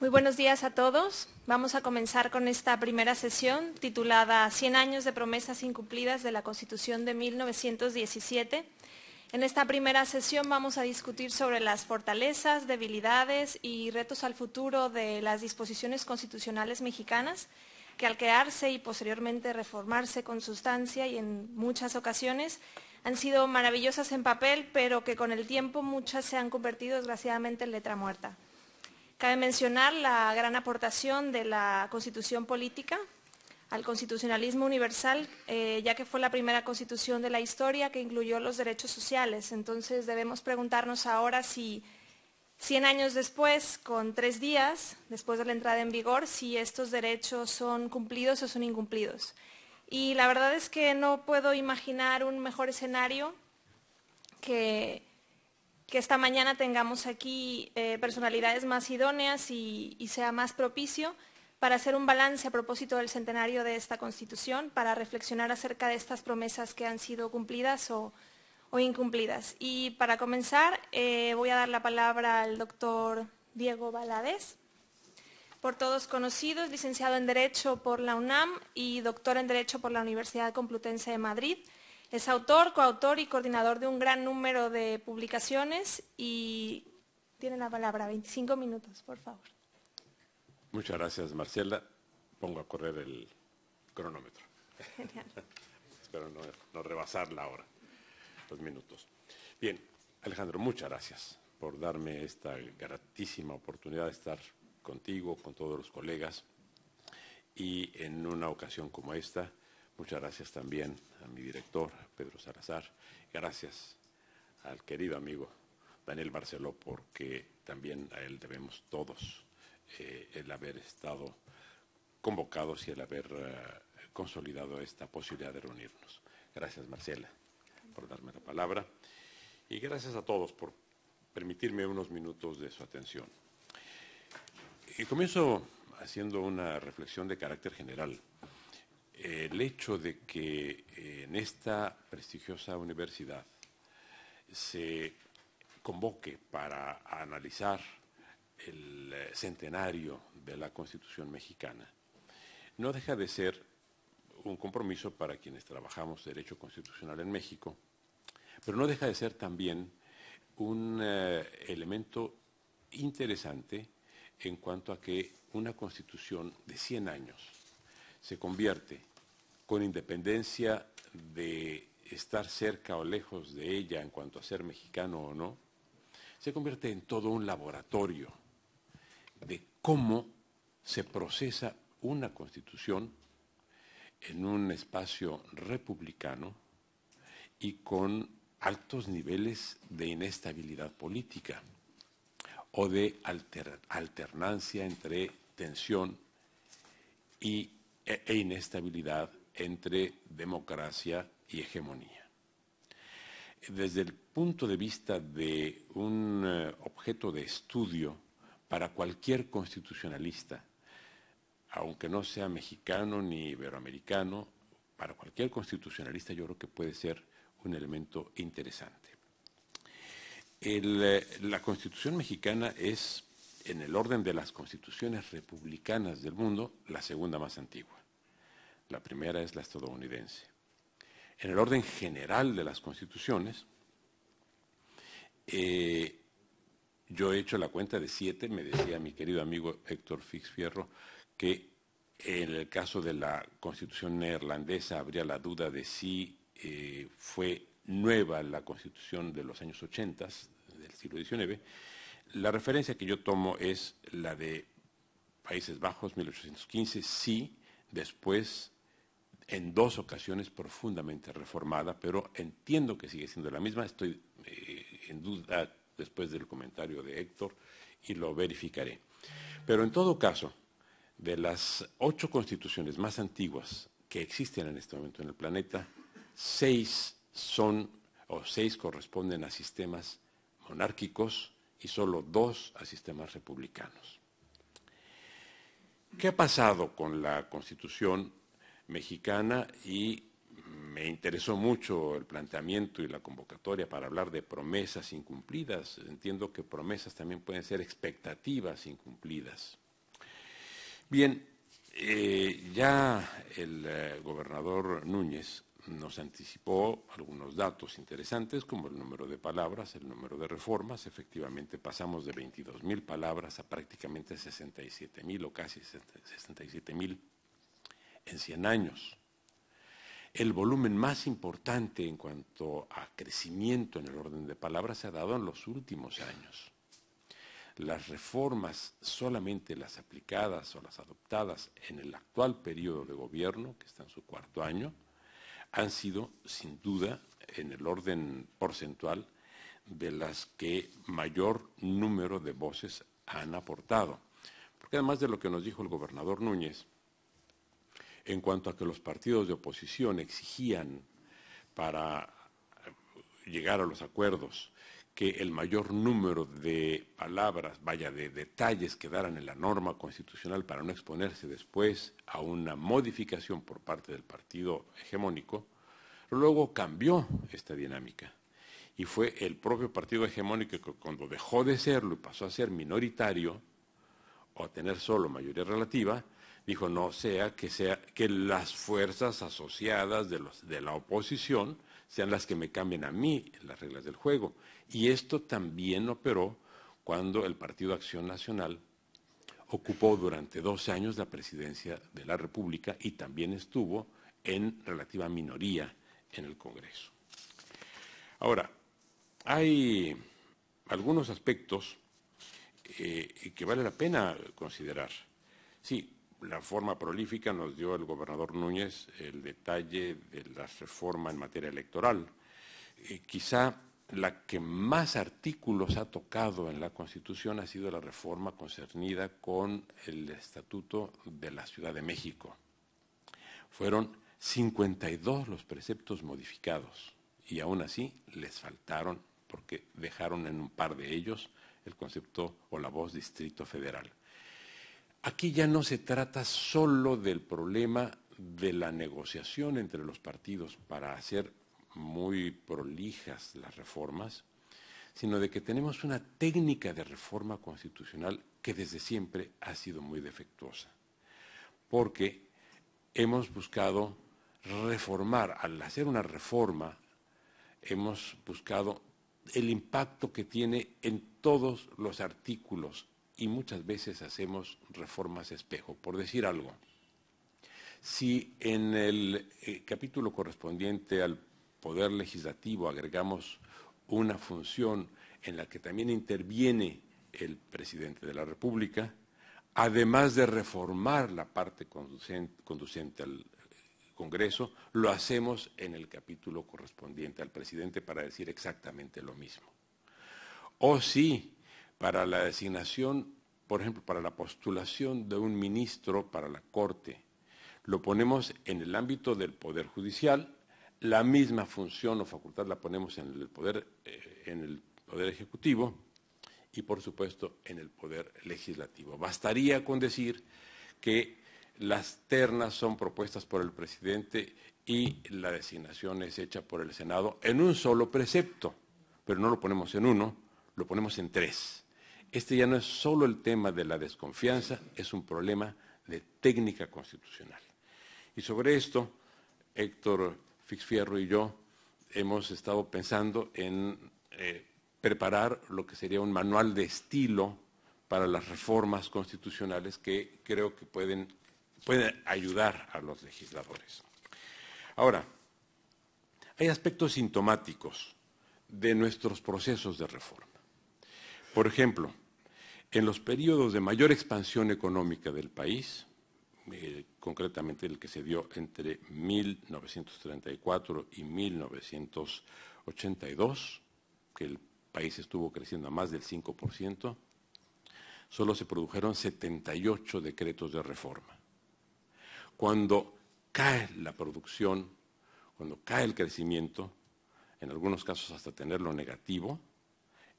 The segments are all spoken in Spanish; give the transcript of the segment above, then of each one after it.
Muy buenos días a todos. Vamos a comenzar con esta primera sesión titulada 100 años de promesas incumplidas de la Constitución de 1917. En esta primera sesión vamos a discutir sobre las fortalezas, debilidades y retos al futuro de las disposiciones constitucionales mexicanas que al crearse y posteriormente reformarse con sustancia y en muchas ocasiones han sido maravillosas en papel, pero que con el tiempo muchas se han convertido desgraciadamente en letra muerta. Cabe mencionar la gran aportación de la Constitución Política al constitucionalismo universal, eh, ya que fue la primera constitución de la historia que incluyó los derechos sociales. Entonces debemos preguntarnos ahora si 100 años después, con tres días después de la entrada en vigor, si estos derechos son cumplidos o son incumplidos. Y la verdad es que no puedo imaginar un mejor escenario que que esta mañana tengamos aquí eh, personalidades más idóneas y, sea más propicio para hacer un balance a propósito del centenario de esta Constitución, para reflexionar acerca de estas promesas que han sido cumplidas o, incumplidas. Y para comenzar, eh, voy a dar la palabra al doctor Diego Valadez, por todos conocidos, licenciado en Derecho por la UNAM y doctor en Derecho por la Universidad Complutense de Madrid. Es autor, coautor y coordinador de un gran número de publicaciones y tiene la palabra. 25 minutos, por favor. Muchas gracias, Marcela. Pongo a correr el cronómetro. Genial. Espero no, no, rebasar la hora, los minutos. Bien, Alejandro, muchas gracias por darme esta gratísima oportunidad de estar contigo, con todos los colegas y en una ocasión como esta Muchas pues gracias también a mi director, Pedro Salazar. Gracias al querido amigo Daniel Barceló, porque también a él debemos todos eh, el haber estado convocados y el haber eh, consolidado esta posibilidad de reunirnos. Gracias, Marcela, por darme la palabra. Y gracias a todos por permitirme unos minutos de su atención. Y comienzo haciendo una reflexión de carácter general eh, el hecho de que eh, en esta prestigiosa universidad se convoque para analizar el eh, centenario de la Constitución mexicana no deja de ser un compromiso para quienes trabajamos derecho constitucional en México, pero no deja de ser también un elemento interesante en cuanto a que una constitución de 100 años se convierte con independencia de estar cerca o lejos de ella en cuanto a ser mexicano o no, se convierte en todo un laboratorio de cómo se procesa una constitución en un espacio republicano y con altos niveles de inestabilidad política o de alternancia entre tensión y, e, e inestabilidad entre democracia y hegemonía. Desde el punto de vista de un eh, objeto de estudio para cualquier constitucionalista, aunque no sea mexicano ni iberoamericano, para cualquier constitucionalista yo creo que puede ser un elemento interesante. Eh, la constitución mexicana es, en el orden de las constituciones republicanas del mundo, la segunda más antigua. La primera es la estadounidense. En el orden general de las constituciones, eh, yo he hecho la cuenta de siete, me decía mi querido amigo Héctor Fix Fierro, que en el caso de la constitución neerlandesa habría la duda de si eh, fue nueva la constitución de los años 80 del siglo XIX. La referencia que yo tomo es la de Países Bajos, 1815, sí, después en dos ocasiones profundamente reformada, pero entiendo que sigue siendo la misma. Estoy eh, en duda después del comentario de Héctor y lo verificaré. Pero en todo caso, de las ocho constituciones más antiguas que existen en este momento en el planeta, seis son o seis corresponden a sistemas monárquicos y solo dos a sistemas republicanos. ¿Qué ha pasado con la Constitución mexicana y me interesó mucho el planteamiento y la convocatoria para hablar de promesas incumplidas. Entiendo que promesas también pueden ser expectativas incumplidas. Bien, eh, ya el eh, gobernador Núñez nos anticipó algunos datos interesantes, como el número de palabras, el número de reformas. Efectivamente, pasamos de 22 mil palabras a prácticamente 67 mil o casi 67 mil en 100 años. El volumen más importante en cuanto a crecimiento en el orden de palabras se ha dado en los últimos años. Las reformas, solamente las aplicadas o las adoptadas en el actual periodo de gobierno, que está en su cuarto año, han sido, sin duda, en el orden porcentual, de las que mayor número de voces han aportado. Porque además de lo que nos dijo el gobernador Núñez, en cuanto a que los partidos de oposición exigían para eh, llegar a los acuerdos que el mayor número de palabras, vaya, de detalles quedaran en la norma constitucional para no exponerse después a una modificación por parte del partido hegemónico, luego cambió esta dinámica. Y fue el propio partido hegemónico que cuando dejó de serlo y pasó a ser minoritario o a tener solo mayoría relativa, dijo, no sea que, sea que las fuerzas asociadas de, los, de la oposición sean las que me cambien a mí las reglas del juego. Y esto también operó cuando el Partido Acción Nacional ocupó durante dos años la presidencia de la República y también estuvo en relativa minoría en el Congreso. Ahora, hay algunos aspectos eh, que vale la pena considerar. Sí, la forma prolífica nos dio el gobernador Núñez el detalle de la reforma en materia electoral. Eh, quizá la que más artículos ha tocado en la Constitución ha sido la reforma concernida con el Estatuto de la Ciudad de México. Fueron 52 los preceptos modificados y aún así les faltaron porque dejaron en un par de ellos el concepto o la voz Distrito Federal. Aquí ya no se trata solo del problema de la negociación entre los partidos para hacer muy prolijas las reformas, sino de que tenemos una técnica de reforma constitucional que desde siempre ha sido muy defectuosa, porque hemos buscado reformar, al hacer una reforma, hemos buscado el impacto que tiene en todos los artículos y muchas veces hacemos reformas espejo. Por decir algo, si en el eh, capítulo correspondiente al poder legislativo agregamos una función en la que también interviene el presidente de la República, además de reformar la parte conducente, al eh, Congreso, lo hacemos en el capítulo correspondiente al presidente para decir exactamente lo mismo. O si para la designación, por ejemplo, para la postulación de un ministro para la Corte. Lo ponemos en el ámbito del Poder Judicial, la misma función o facultad la ponemos en el Poder, eh, en el poder Ejecutivo y, por supuesto, en el Poder Legislativo. Bastaría con decir que las ternas son propuestas por el presidente y la designación es hecha por el Senado en un solo precepto, pero no lo ponemos en uno, lo ponemos en tres este ya no es solo el tema de la desconfianza, es un problema de técnica constitucional. Y sobre esto, Héctor Fixfierro y yo hemos estado pensando en eh, preparar lo que sería un manual de estilo para las reformas constitucionales que creo que pueden ayudar a los legisladores. Ahora, hay aspectos sintomáticos de nuestros procesos de reforma. Por ejemplo, en los periodos de mayor expansión económica del país, eh, concretamente el que se dio entre 1934 y 1982, que el país estuvo creciendo a más del 5%, solo se produjeron 78 decretos de reforma. Cuando cae la producción, cuando cae el crecimiento, en algunos casos hasta tenerlo negativo,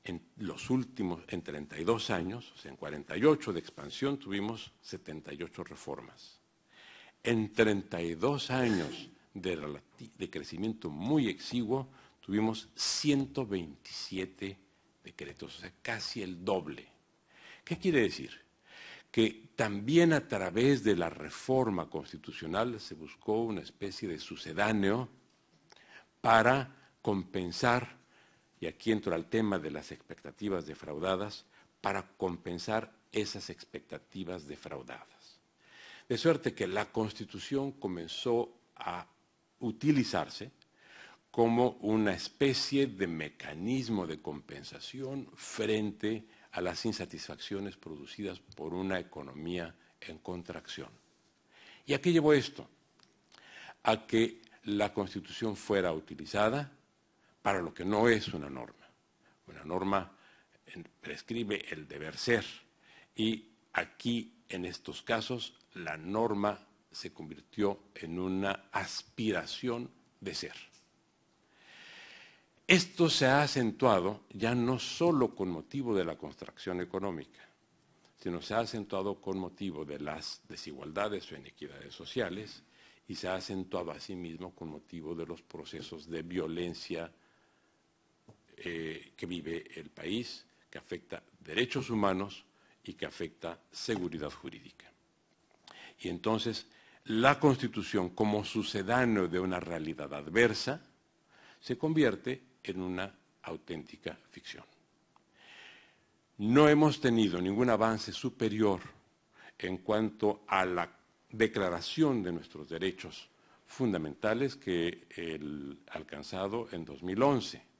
en los últimos, en 32 años, o sea, en 48 de expansión tuvimos 78 reformas. En 32 años de, de crecimiento muy exiguo tuvimos 127 decretos, o sea, casi el doble. ¿Qué quiere decir? Que también a través de la reforma constitucional se buscó una especie de sucedáneo para compensar y aquí entro al tema de las expectativas defraudadas, para compensar esas expectativas defraudadas. De suerte que la Constitución comenzó a utilizarse como una especie de mecanismo de compensación frente a las insatisfacciones producidas por una economía en contracción. ¿Y a qué llevó esto? A que la Constitución fuera utilizada para lo que no es una norma. Una norma prescribe el deber ser y aquí, en estos casos, la norma se convirtió en una aspiración de ser. Esto se ha acentuado ya no solo con motivo de la contracción económica, sino se ha acentuado con motivo de las desigualdades o inequidades sociales y se ha acentuado asimismo con motivo de los procesos de violencia eh, que vive el país, que afecta derechos humanos y que afecta seguridad jurídica. Y entonces, la Constitución, como sucedáneo de una realidad adversa, se convierte en una auténtica ficción. No hemos tenido ningún avance superior en cuanto a la declaración de nuestros derechos fundamentales que el alcanzado en 2011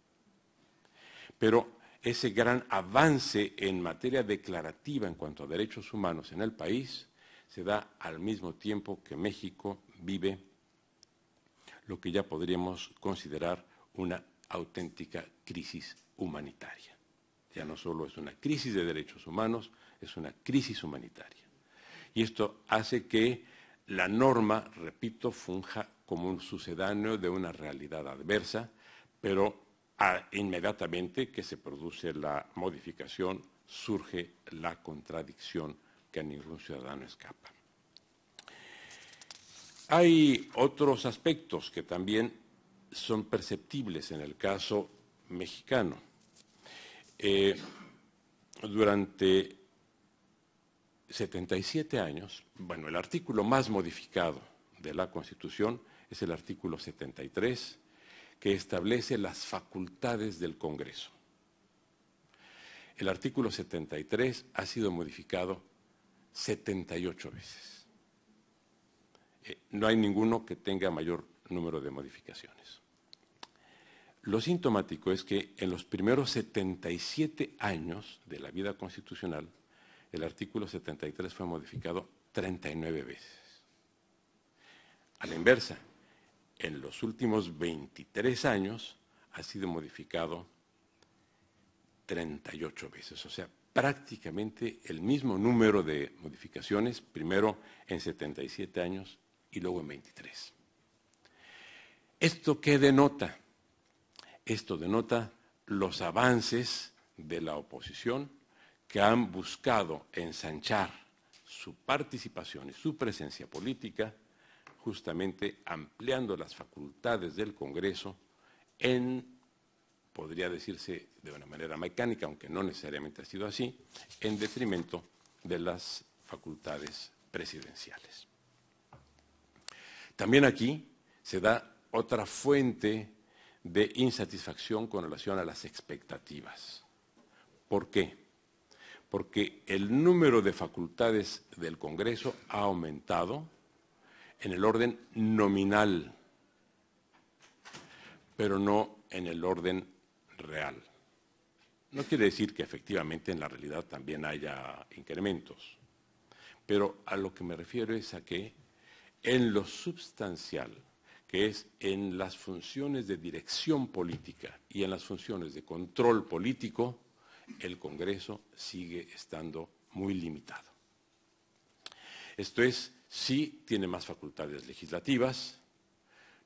pero ese gran avance en materia declarativa en cuanto a derechos humanos en el país se da al mismo tiempo que México vive lo que ya podríamos considerar una auténtica crisis humanitaria. Ya no solo es una crisis de derechos humanos, es una crisis humanitaria. Y esto hace que la norma, repito, funja como un sucedáneo de una realidad adversa, pero inmediatamente que se produce la modificación, surge la contradicción que a ningún ciudadano escapa. Hay otros aspectos que también son perceptibles en el caso mexicano. Eh, durante 77 años, bueno, el artículo más modificado de la Constitución es el artículo 73, que establece las facultades del Congreso. El artículo 73 ha sido modificado 78 veces. Eh, no hay ninguno que tenga mayor número de modificaciones. Lo sintomático es que en los primeros 77 años de la vida constitucional, el artículo 73 fue modificado 39 veces. A la inversa, en los últimos 23 años ha sido modificado 38 veces, o sea, prácticamente el mismo número de modificaciones, primero en 77 años y luego en 23. ¿Esto qué denota? Esto denota los avances de la oposición que han buscado ensanchar su participación y su presencia política justamente ampliando las facultades del Congreso en, podría decirse de una manera mecánica, aunque no necesariamente ha sido así, en detrimento de las facultades presidenciales. También aquí se da otra fuente de insatisfacción con relación a las expectativas. ¿Por qué? Porque el número de facultades del Congreso ha aumentado, en el orden nominal, pero no en el orden real. No quiere decir que efectivamente en la realidad también haya incrementos, pero a lo que me refiero es a que en lo sustancial, que es en las funciones de dirección política y en las funciones de control político, el Congreso sigue estando muy limitado. Esto es sí tiene más facultades legislativas,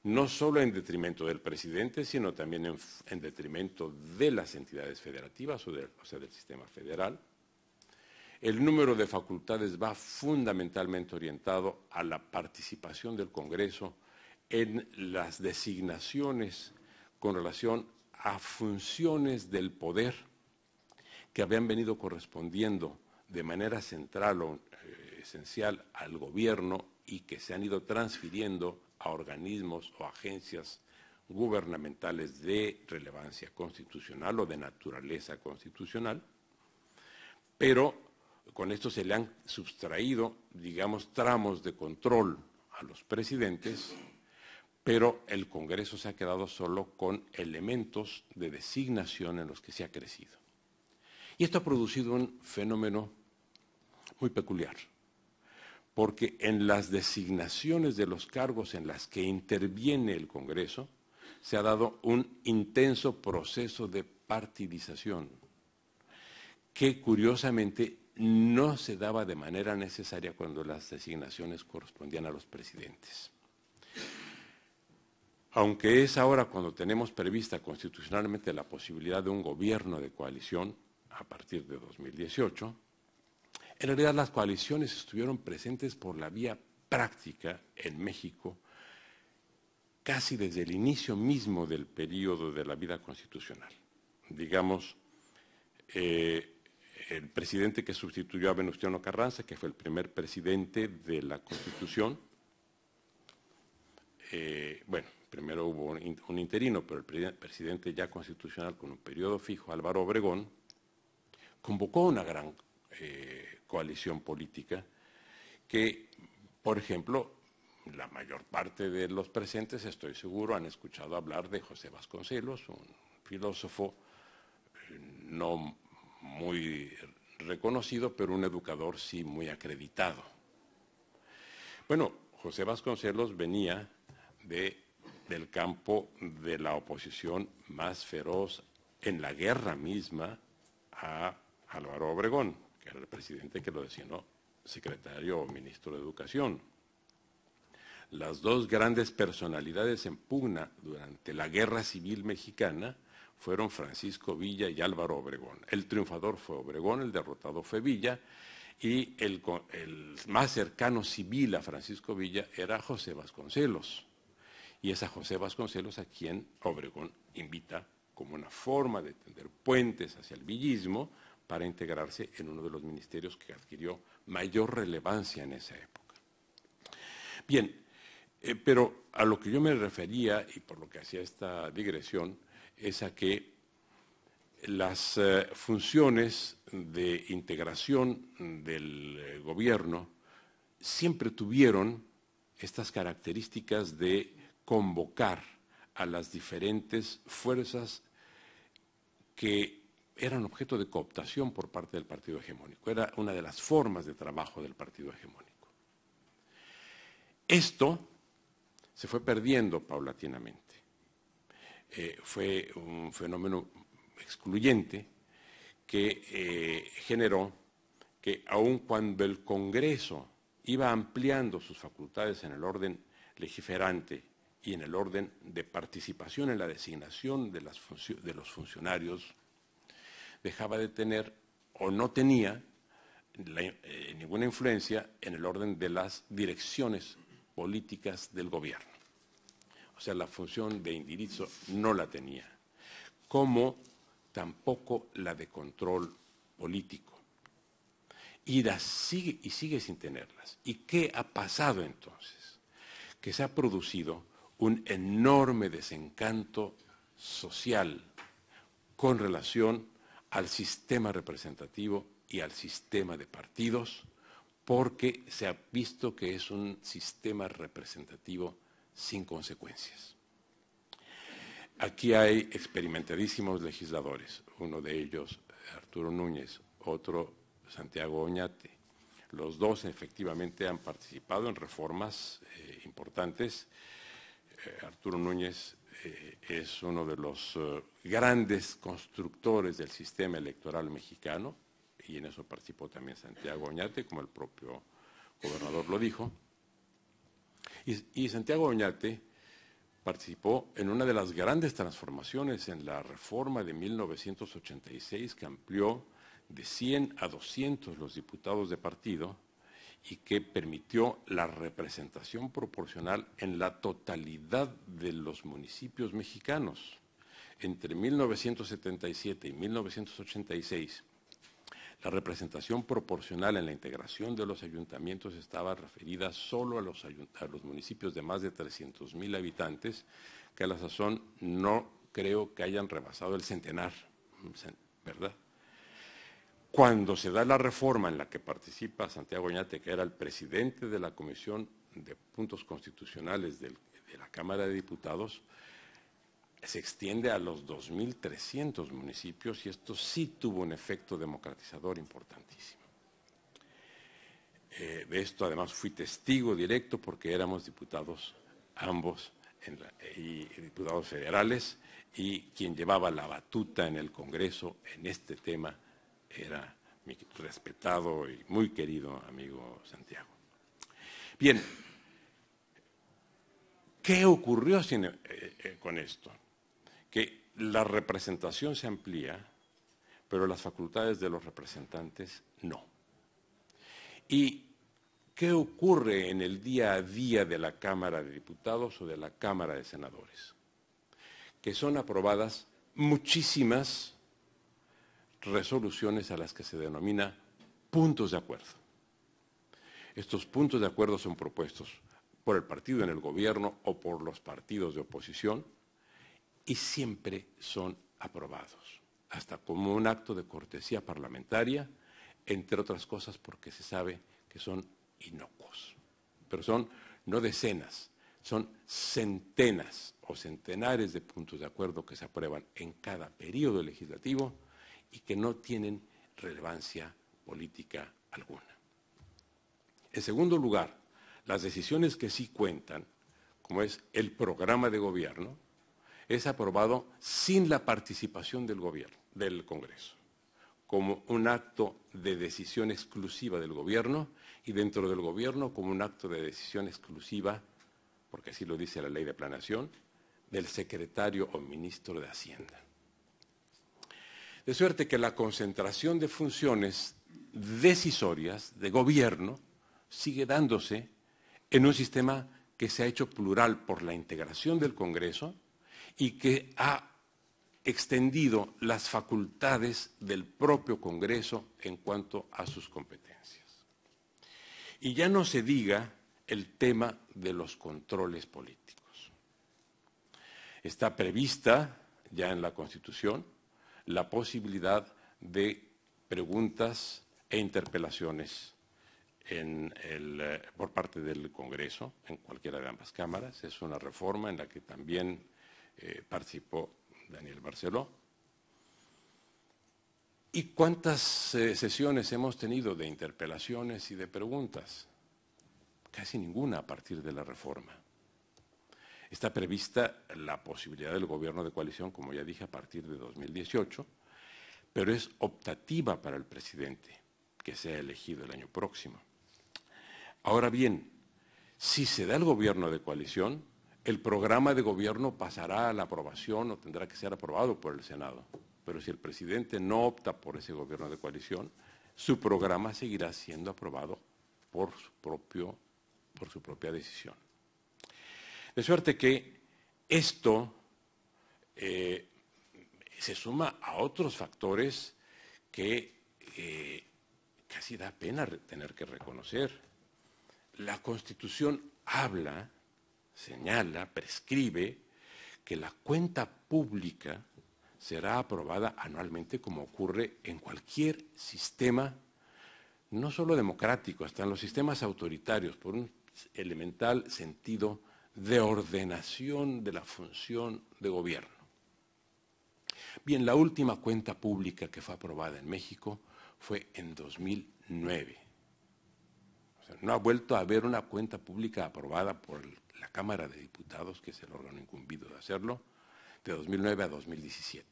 no solo en detrimento del presidente, sino también en, detrimento de las entidades federativas, o, sea, del sistema federal. El número de facultades va fundamentalmente orientado a la participación del Congreso en las designaciones con relación a funciones del poder que habían venido correspondiendo de manera central o esencial al gobierno y que se han ido transfiriendo a organismos o agencias gubernamentales de relevancia constitucional o de naturaleza constitucional, pero con esto se le han sustraído, digamos, tramos de control a los presidentes, pero el Congreso se ha quedado solo con elementos de designación en los que se ha crecido. Y esto ha producido un fenómeno muy peculiar porque en las designaciones de los cargos en las que interviene el Congreso se ha dado un intenso proceso de partidización que curiosamente no se daba de manera necesaria cuando las designaciones correspondían a los presidentes. Aunque es ahora cuando tenemos prevista constitucionalmente la posibilidad de un gobierno de coalición a partir de 2018, en realidad las coaliciones estuvieron presentes por la vía práctica en México casi desde el inicio mismo del periodo de la vida constitucional. Digamos, eh, el presidente que sustituyó a Venustiano Carranza, que fue el primer presidente de la Constitución, eh, bueno, primero hubo un interino, pero el presidente ya constitucional con un periodo fijo, Álvaro Obregón, convocó una gran eh, coalición política, que, por ejemplo, la mayor parte de los presentes, estoy seguro, han escuchado hablar de José Vasconcelos, un filósofo eh, no muy reconocido, pero un educador sí muy acreditado. Bueno, José Vasconcelos venía del campo de la oposición más feroz en la guerra misma a Álvaro Obregón que era el presidente que lo designó secretario o ministro de Educación. Las dos grandes personalidades en pugna durante la Guerra Civil Mexicana fueron Francisco Villa y Álvaro Obregón. El triunfador fue Obregón, el derrotado fue Villa, y el, el más cercano civil a Francisco Villa era José Vasconcelos. Y es a José Vasconcelos a quien Obregón invita como una forma de tender puentes hacia el villismo, para integrarse en uno de los ministerios que adquirió mayor relevancia en esa época. Bien, eh, pero a lo que yo me refería y por lo que hacía esta digresión es a que las eh, funciones de integración del eh, gobierno siempre tuvieron estas características de convocar a las diferentes fuerzas que un objeto de cooptación por parte del partido hegemónico. Era una de las formas de trabajo del partido hegemónico. Esto se fue perdiendo paulatinamente. Eh, fue un fenómeno excluyente que eh, generó que aun cuando el Congreso iba ampliando sus facultades en el orden legiferante y en el orden de participación en la designación de, de los funcionarios dejaba de tener o no tenía eh, ninguna influencia en el orden de las direcciones políticas del gobierno. O sea, la función de indirizo no la tenía, como tampoco la de control político. Y, sigue, y sigue sin tenerlas. ¿Y qué ha pasado entonces? Que se ha producido un enorme desencanto social con relación al sistema representativo y al sistema de partidos, porque se ha visto que es un sistema representativo sin consecuencias. Aquí hay experimentadísimos legisladores, uno de ellos Arturo Núñez, otro Santiago Oñate. Los dos efectivamente han participado en reformas eh, importantes. Eh, Arturo Núñez eh, es uno de los eh, grandes constructores del sistema electoral mexicano, y en eso participó también Santiago Oñate, como el propio gobernador lo dijo. Y, y Santiago Oñate participó en una de las grandes transformaciones en la reforma de 1986 que amplió de 100 a 200 los diputados de partido y que permitió la representación proporcional en la totalidad de los municipios mexicanos. Entre 1977 y 1986, la representación proporcional en la integración de los ayuntamientos estaba referida solo a los, municipios de más de 300 mil habitantes, que a la sazón no creo que hayan rebasado el centenar, ¿verdad? Cuando se da la reforma en la que participa Santiago Oñate, que era el presidente de la Comisión de Puntos Constitucionales de la Cámara de Diputados, se extiende a los 2.300 municipios y esto sí tuvo un efecto democratizador importantísimo. Eh, de esto además fui testigo directo porque éramos diputados ambos y diputados federales y quien llevaba la batuta en el Congreso en este tema era mi respetado y muy querido amigo Santiago. Bien, ¿qué ocurrió eh, eh, con esto? Que la representación se amplía, pero las facultades de los representantes no. ¿Y qué ocurre en el día a día de la Cámara de Diputados o de la Cámara de Senadores? Que son aprobadas muchísimas resoluciones a las que se denomina puntos de acuerdo. Estos puntos de acuerdo son propuestos por el partido en el gobierno o por los partidos de oposición y siempre son aprobados, hasta como un acto de cortesía parlamentaria, entre otras cosas porque se sabe que son inocuos. Pero son no decenas, son centenas o centenares de puntos de acuerdo que se aprueban en cada periodo legislativo y que no tienen relevancia política alguna. En segundo lugar, las decisiones que sí cuentan, como es el programa de gobierno, es aprobado sin la participación del gobierno, del Congreso, como un acto de decisión exclusiva del gobierno y dentro del gobierno como un acto de decisión exclusiva, porque así lo dice la ley de planación, del secretario o ministro de Hacienda. De suerte que la concentración de funciones decisorias de gobierno sigue dándose en un sistema que se ha hecho plural por la integración del Congreso y que ha extendido las facultades del propio Congreso en cuanto a sus competencias. Y ya no se diga el tema de los controles políticos. Está prevista ya en la Constitución la posibilidad de preguntas e interpelaciones eh, por parte del Congreso, en cualquiera de ambas cámaras. Es una reforma en la que también eh, participó Daniel Barceló. ¿Y cuántas eh, sesiones hemos tenido de interpelaciones y de preguntas? Casi ninguna a partir de la reforma. Está prevista la posibilidad del gobierno de coalición, como ya dije, a partir de 2018, pero es optativa para el presidente que sea elegido el año próximo. Ahora bien, si se da el gobierno de coalición, el programa de gobierno pasará a la aprobación o tendrá que ser aprobado por el Senado. Pero si el presidente no opta por ese gobierno de coalición, su programa seguirá siendo aprobado por su, propio, por su propia decisión. De suerte que esto eh, se suma a otros factores que eh, casi da pena tener que reconocer. La Constitución habla, señala, prescribe que la cuenta pública será aprobada anualmente como ocurre en cualquier sistema, no solo democrático, hasta en los sistemas autoritarios, por un elemental sentido de ordenación de la función de gobierno. Bien, la última cuenta pública que fue aprobada en México fue en 2009. no ha vuelto a haber una cuenta pública aprobada por la Cámara de Diputados, que es el órgano incumbido de hacerlo, de 2009 a 2017.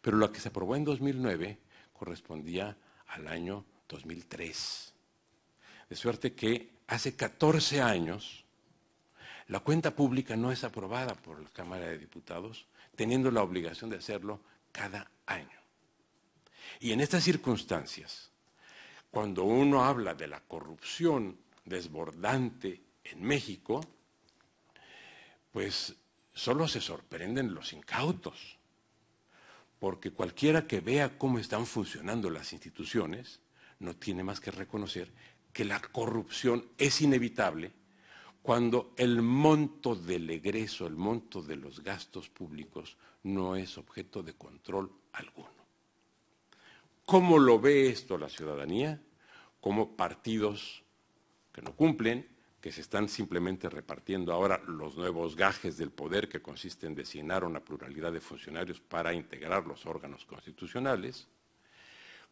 Pero la que se aprobó en 2009 correspondía al año 2003. De suerte que hace 14 años la cuenta pública no es aprobada por la Cámara de Diputados, teniendo la obligación de hacerlo cada año. Y en estas circunstancias, cuando uno habla de la corrupción desbordante en México, pues solo se sorprenden los incautos, porque cualquiera que vea cómo están funcionando las instituciones no tiene más que reconocer que la corrupción es inevitable cuando el monto del egreso, el monto de los gastos públicos no es objeto de control alguno. ¿Cómo lo ve esto la ciudadanía? Como partidos que no cumplen, que se están simplemente repartiendo ahora los nuevos gajes del poder que consiste en designar una pluralidad de funcionarios para integrar los órganos constitucionales,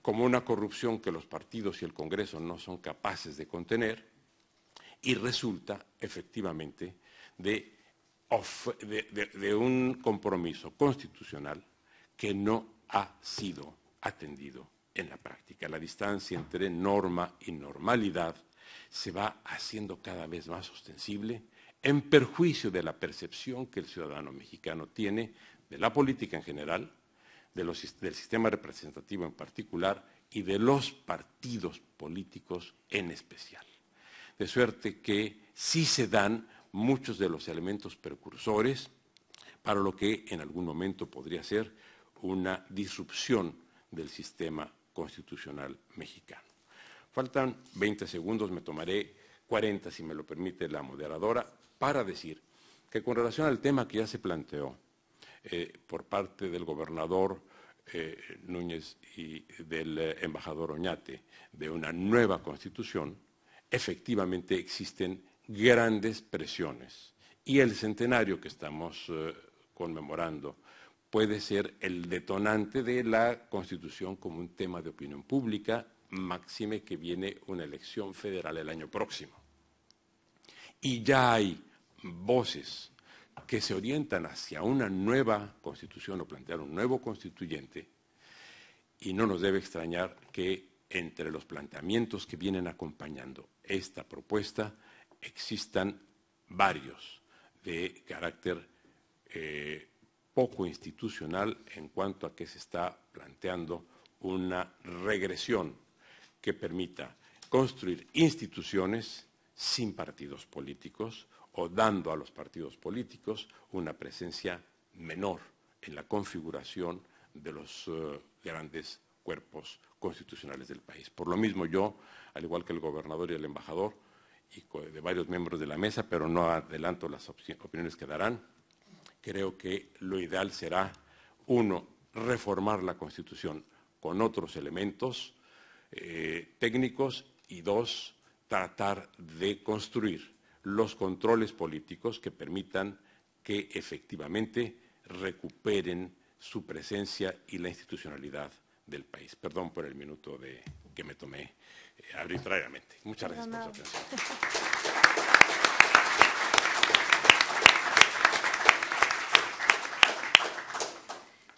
como una corrupción que los partidos y el Congreso no son capaces de contener, y resulta efectivamente de, un compromiso constitucional que no ha sido atendido en la práctica. La distancia entre norma y normalidad se va haciendo cada vez más ostensible en perjuicio de la percepción que el ciudadano mexicano tiene de la política en general, del sistema representativo en particular y de los partidos políticos en especial de suerte que sí se dan muchos de los elementos precursores para lo que en algún momento podría ser una disrupción del sistema constitucional mexicano. Faltan 20 segundos, me tomaré 40 si me lo permite la moderadora, para decir que con relación al tema que ya se planteó eh, por parte del gobernador eh, Núñez y del eh, embajador Oñate de una nueva constitución, efectivamente existen grandes presiones. Y el centenario que estamos eh, conmemorando puede ser el detonante de la Constitución como un tema de opinión pública, máxime que viene una elección federal el año próximo. Y ya hay voces que se orientan hacia una nueva constitución o plantear un nuevo constituyente, y no nos debe extrañar que entre los planteamientos que vienen acompañando esta propuesta existan varios de carácter eh, poco institucional en cuanto a que se está planteando una regresión que permita construir instituciones sin partidos políticos o dando a los partidos políticos una presencia menor en la configuración de los eh, grandes cuerpos constitucionales del país. Por lo mismo yo, al igual que el gobernador y el embajador, y de varios miembros de la mesa, pero no adelanto las opiniones que darán, creo que lo ideal será, uno, reformar la Constitución con otros elementos eh, técnicos y dos, tratar de construir los controles políticos que permitan que efectivamente recuperen su presencia y la institucionalidad del país. Perdón por el minuto de, que me tomé eh, arbitrariamente. Muchas gracias por su atención.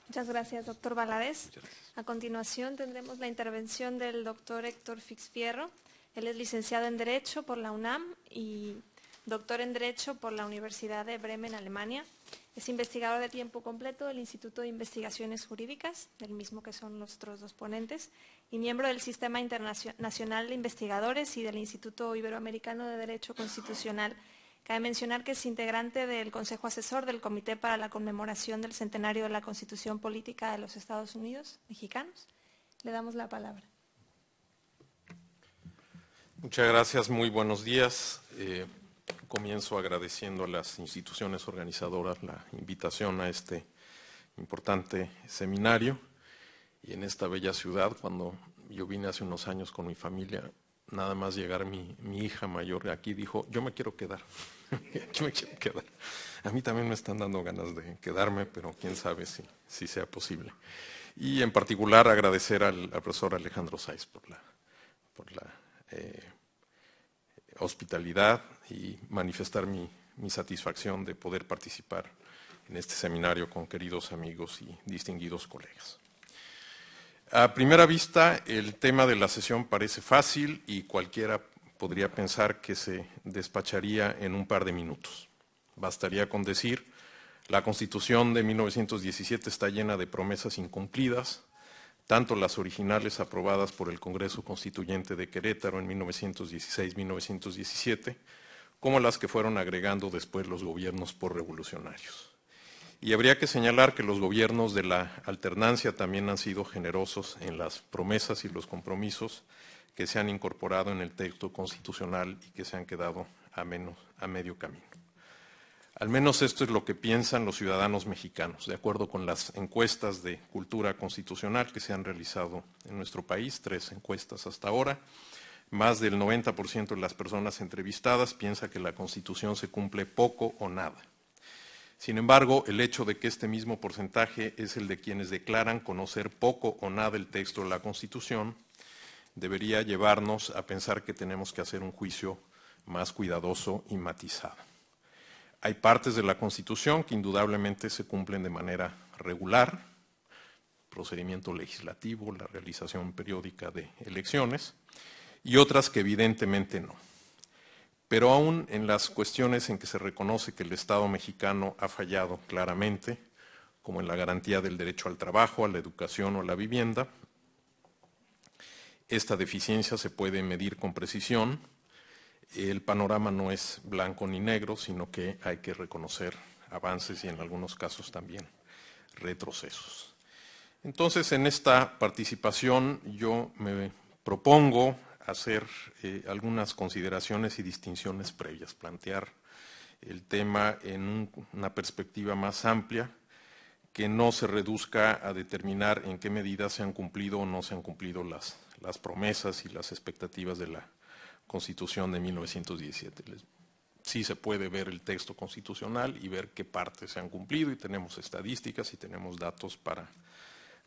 Muchas gracias, doctor Valadez. A continuación tendremos la intervención del doctor Héctor Fixfierro. Él es licenciado en Derecho por la UNAM y doctor en Derecho por la Universidad de Bremen, Alemania. Es investigador de tiempo completo del Instituto de Investigaciones Jurídicas, del mismo que son nuestros dos ponentes, y miembro del Sistema Internacional de Investigadores y del Instituto Iberoamericano de Derecho Constitucional. Cabe mencionar que es integrante del Consejo Asesor del Comité para la Conmemoración del Centenario de la Constitución Política de los Estados Unidos Mexicanos. Le damos la palabra. Muchas gracias, muy buenos días. Eh, Comienzo agradeciendo a las instituciones organizadoras la invitación a este importante seminario y en esta bella ciudad, cuando yo vine hace unos años con mi familia, nada más llegar mi, hija mayor aquí dijo, yo me quiero quedar, yo me quiero quedar. A mí también me están dando ganas de quedarme, pero quién sabe si, sea posible. Y en particular agradecer al, profesor Alejandro Sáiz por la, por la eh, hospitalidad, y manifestar mi, satisfacción de poder participar en este seminario con queridos amigos y distinguidos colegas. A primera vista, el tema de la sesión parece fácil y cualquiera podría pensar que se despacharía en un par de minutos. Bastaría con decir, la Constitución de 1917 está llena de promesas incumplidas, tanto las originales aprobadas por el Congreso Constituyente de Querétaro en 1916-1917, como las que fueron agregando después los gobiernos por revolucionarios. Y habría que señalar que los gobiernos de la alternancia también han sido generosos en las promesas y los compromisos que se han incorporado en el texto constitucional y que se han quedado a, menos, a medio camino. Al menos esto es lo que piensan los ciudadanos mexicanos, de acuerdo con las encuestas de cultura constitucional que se han realizado en nuestro país, tres encuestas hasta ahora. Más del 90% de las personas entrevistadas piensa que la Constitución se cumple poco o nada. Sin embargo, el hecho de que este mismo porcentaje es el de quienes declaran conocer poco o nada el texto de la Constitución debería llevarnos a pensar que tenemos que hacer un juicio más cuidadoso y matizado. Hay partes de la Constitución que indudablemente se cumplen de manera regular, procedimiento legislativo, la realización periódica de elecciones, y otras que evidentemente no. Pero aún en las cuestiones en que se reconoce que el Estado mexicano ha fallado claramente, como en la garantía del derecho al trabajo, a la educación o a la vivienda, esta deficiencia se puede medir con precisión. El panorama no es blanco ni negro, sino que hay que reconocer avances y en algunos casos también retrocesos. Entonces, en esta participación yo me propongo hacer eh, algunas consideraciones y distinciones previas, plantear el tema en una perspectiva más amplia que no se reduzca a determinar en qué medida se han cumplido o no se han cumplido las, promesas y las expectativas de la Constitución de 1917. Sí se puede ver el texto constitucional y ver qué partes se han cumplido y tenemos estadísticas y tenemos datos para,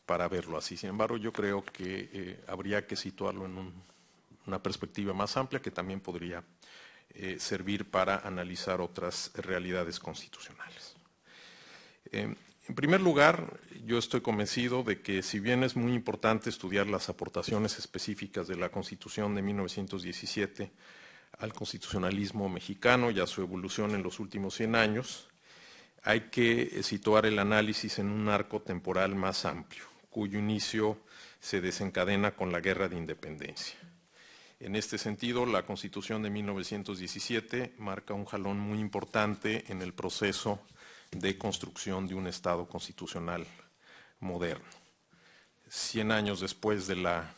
para verlo así. Sin embargo, yo creo que eh, habría que situarlo en un una perspectiva más amplia que también podría eh, servir para analizar otras realidades constitucionales. Eh, en primer lugar, yo estoy convencido de que si bien es muy importante estudiar las aportaciones específicas de la Constitución de 1917 al constitucionalismo mexicano y a su evolución en los últimos 100 años, hay que situar el análisis en un arco temporal más amplio, cuyo inicio se desencadena con la Guerra de Independencia. En este sentido, la Constitución de 1917 marca un jalón muy importante en el proceso de construcción de un Estado constitucional moderno. Cien años después de la,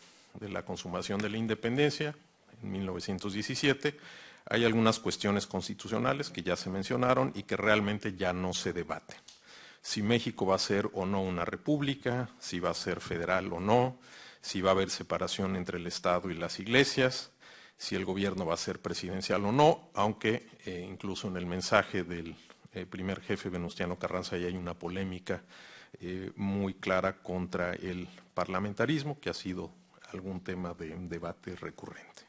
consumación de la independencia, en 1917, hay algunas cuestiones constitucionales que ya se mencionaron y que realmente ya no se debaten. Si México va a ser o no una república, si va a ser federal o no, si va a haber separación entre el Estado y las iglesias, si el gobierno va a ser presidencial o no, aunque eh, incluso en el mensaje del eh, primer jefe Venustiano Carranza ya hay una polémica eh, muy clara contra el parlamentarismo, que ha sido algún tema de debate recurrente.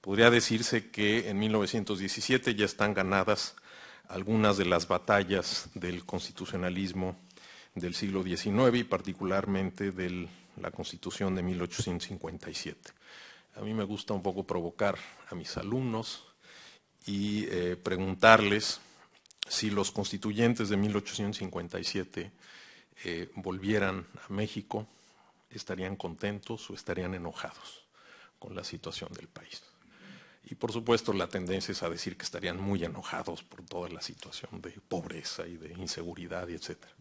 Podría decirse que en 1917 ya están ganadas algunas de las batallas del constitucionalismo del siglo XIX y particularmente del la Constitución de 1857. A mí me gusta un poco provocar a mis alumnos y eh, preguntarles si los constituyentes de 1857 eh, volvieran a México, estarían contentos o estarían enojados con la situación del país. Y por supuesto la tendencia es a decir que estarían muy enojados por toda la situación de pobreza y de inseguridad y etcétera.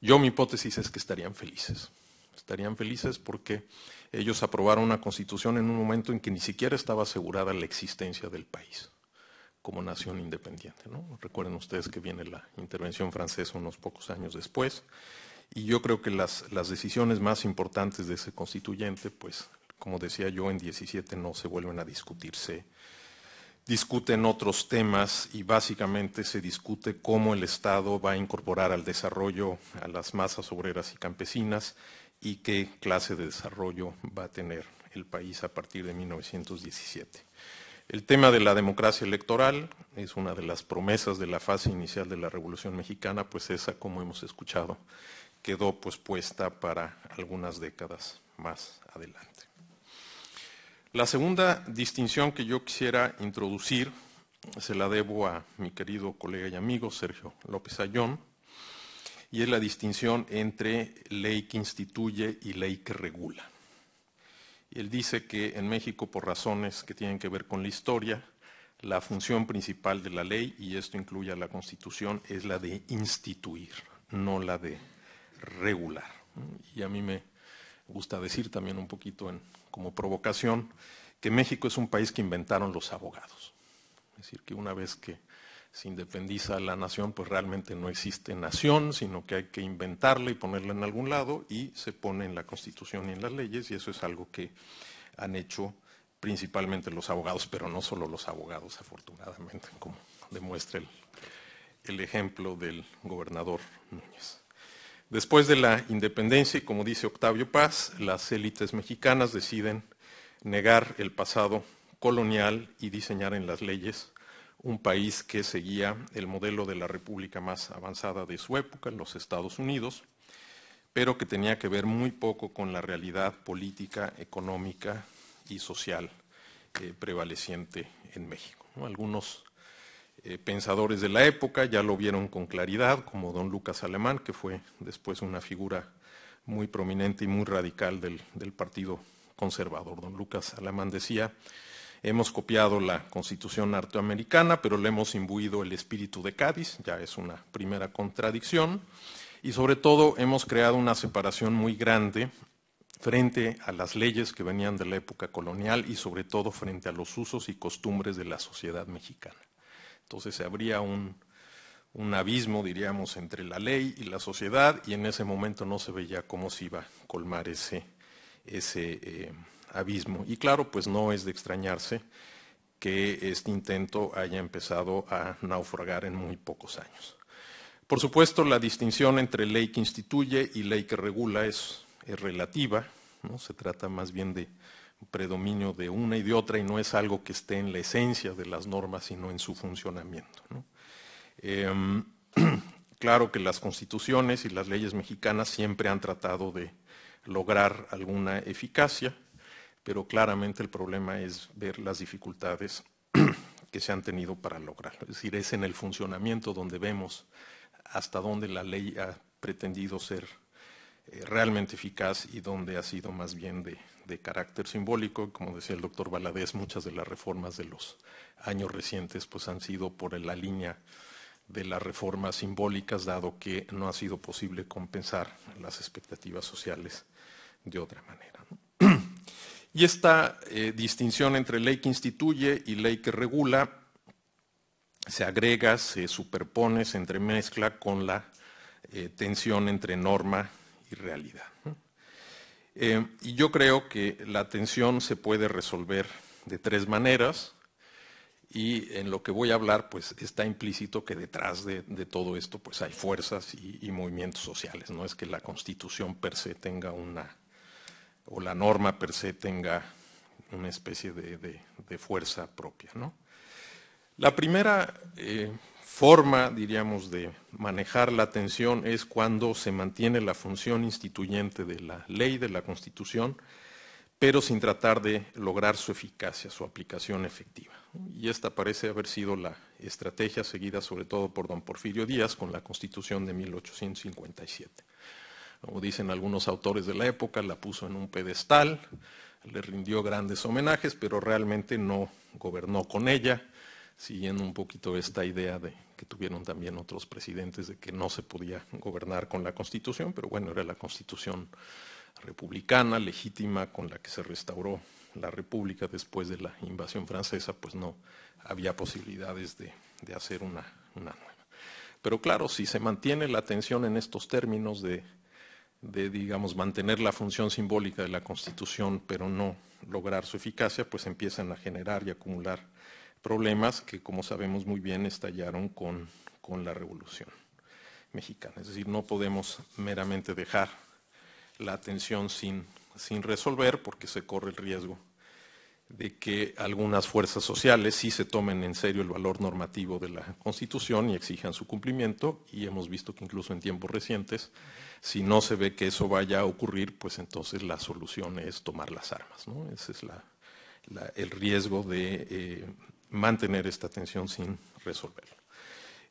Yo mi hipótesis es que estarían felices estarían felices porque ellos aprobaron una constitución en un momento en que ni siquiera estaba asegurada la existencia del país como nación independiente. Recuerden ustedes que viene la intervención francesa unos pocos años después y yo creo que las, las decisiones más importantes de ese constituyente, pues como decía yo, en 17 no se vuelven a discutirse discuten otros temas y básicamente se discute cómo el Estado va a incorporar al desarrollo a las masas obreras y campesinas y qué clase de desarrollo va a tener el país a partir de 1917. El tema de la democracia electoral es una de las promesas de la fase inicial de la Revolución Mexicana, pues esa, como hemos escuchado, quedó pues puesta para algunas décadas más adelante. La segunda distinción que yo quisiera introducir se la debo a mi querido colega y amigo Sergio López Ayón, y es la distinción entre ley que instituye y ley que regula. Él dice que en México, por razones que tienen que ver con la historia, la función principal de la ley, y esto incluye a la Constitución, es la de instituir, no la de regular. Y a mí me gusta decir también un poquito como provocación que México es un país que inventaron los abogados. Es decir, que una vez que si independiza la nación, pues realmente no existe nación, sino que hay que inventarla y ponerla en algún lado y se pone en la Constitución y en las leyes y eso es algo que han hecho principalmente los abogados, pero no solo los abogados, afortunadamente, como demuestra el, el ejemplo del gobernador Núñez. Después de la independencia, y como dice Octavio Paz, las élites mexicanas deciden negar el pasado colonial y diseñar en las leyes un país que seguía el modelo de la república más avanzada de su época, los Estados Unidos, pero que tenía que ver muy poco con la realidad política, económica y social eh, prevaleciente en México. Algunos eh, pensadores de la época ya lo vieron con claridad, como don Lucas Alemán, que fue después una figura muy prominente y muy radical del, del Partido Conservador. Don Lucas Alemán decía, Hemos copiado la constitución norteamericana, pero le hemos imbuido el espíritu de Cádiz, ya es una primera contradicción, y sobre todo hemos creado una separación muy grande frente a las leyes que venían de la época colonial y sobre todo frente a los usos y costumbres de la sociedad mexicana. Entonces se abría un, abismo, diríamos, entre la ley y la sociedad y en ese momento no se veía cómo se iba a colmar ese, ese eh, abismo. Y claro, pues no es de extrañarse que este intento haya empezado a naufragar en muy pocos años. Por supuesto, la distinción entre ley que instituye y ley que regula es, relativa, ¿no? se trata más bien de predominio de una y de otra y no es algo que esté en la esencia de las normas, sino en su funcionamiento. Em, claro que las constituciones y las leyes mexicanas siempre han tratado de lograr alguna eficacia, pero claramente el problema es ver las dificultades que se han tenido para lograrlo. Es decir, es en el funcionamiento donde vemos hasta dónde la ley ha pretendido ser eh, realmente eficaz y dónde ha sido más bien de, carácter simbólico. Como decía el doctor Baladés, muchas de las reformas de los años recientes pues, han sido por la línea de las reformas simbólicas, dado que no ha sido posible compensar las expectativas sociales de otra manera. Y esta eh, distinción entre ley que instituye y ley que regula se agrega, se superpone, se entremezcla con la eh, tensión entre norma y realidad. Eh, y yo creo que la tensión se puede resolver de tres maneras y en lo que voy a hablar pues está implícito que detrás de, todo esto pues hay fuerzas y, movimientos sociales, no es que la constitución per se tenga una, o la norma per se tenga una especie de, fuerza propia. La primera eh, forma, diríamos, de manejar la atención es cuando se mantiene la función instituyente de la ley, de la Constitución, pero sin tratar de lograr su eficacia, su aplicación efectiva. Y esta parece haber sido la estrategia seguida sobre todo por don Porfirio Díaz con la Constitución de 1857 como dicen algunos autores de la época, la puso en un pedestal, le rindió grandes homenajes, pero realmente no gobernó con ella, siguiendo un poquito esta idea de que tuvieron también otros presidentes de que no se podía gobernar con la Constitución, pero bueno, era la Constitución republicana, legítima, con la que se restauró la República después de la invasión francesa, pues no había posibilidades de, hacer una, una nueva. Pero claro, si se mantiene la atención en estos términos de de, digamos, mantener la función simbólica de la Constitución, pero no lograr su eficacia, pues empiezan a generar y acumular problemas que, como sabemos muy bien, estallaron con, la Revolución Mexicana. Es decir, no podemos meramente dejar la atención sin resolver porque se corre el riesgo de que algunas fuerzas sociales sí se tomen en serio el valor normativo de la Constitución y exijan su cumplimiento, y hemos visto que incluso en tiempos recientes, si no se ve que eso vaya a ocurrir, pues entonces la solución es tomar las armas. ¿no? Ese es el riesgo de eh, mantener esta tensión sin resolverlo.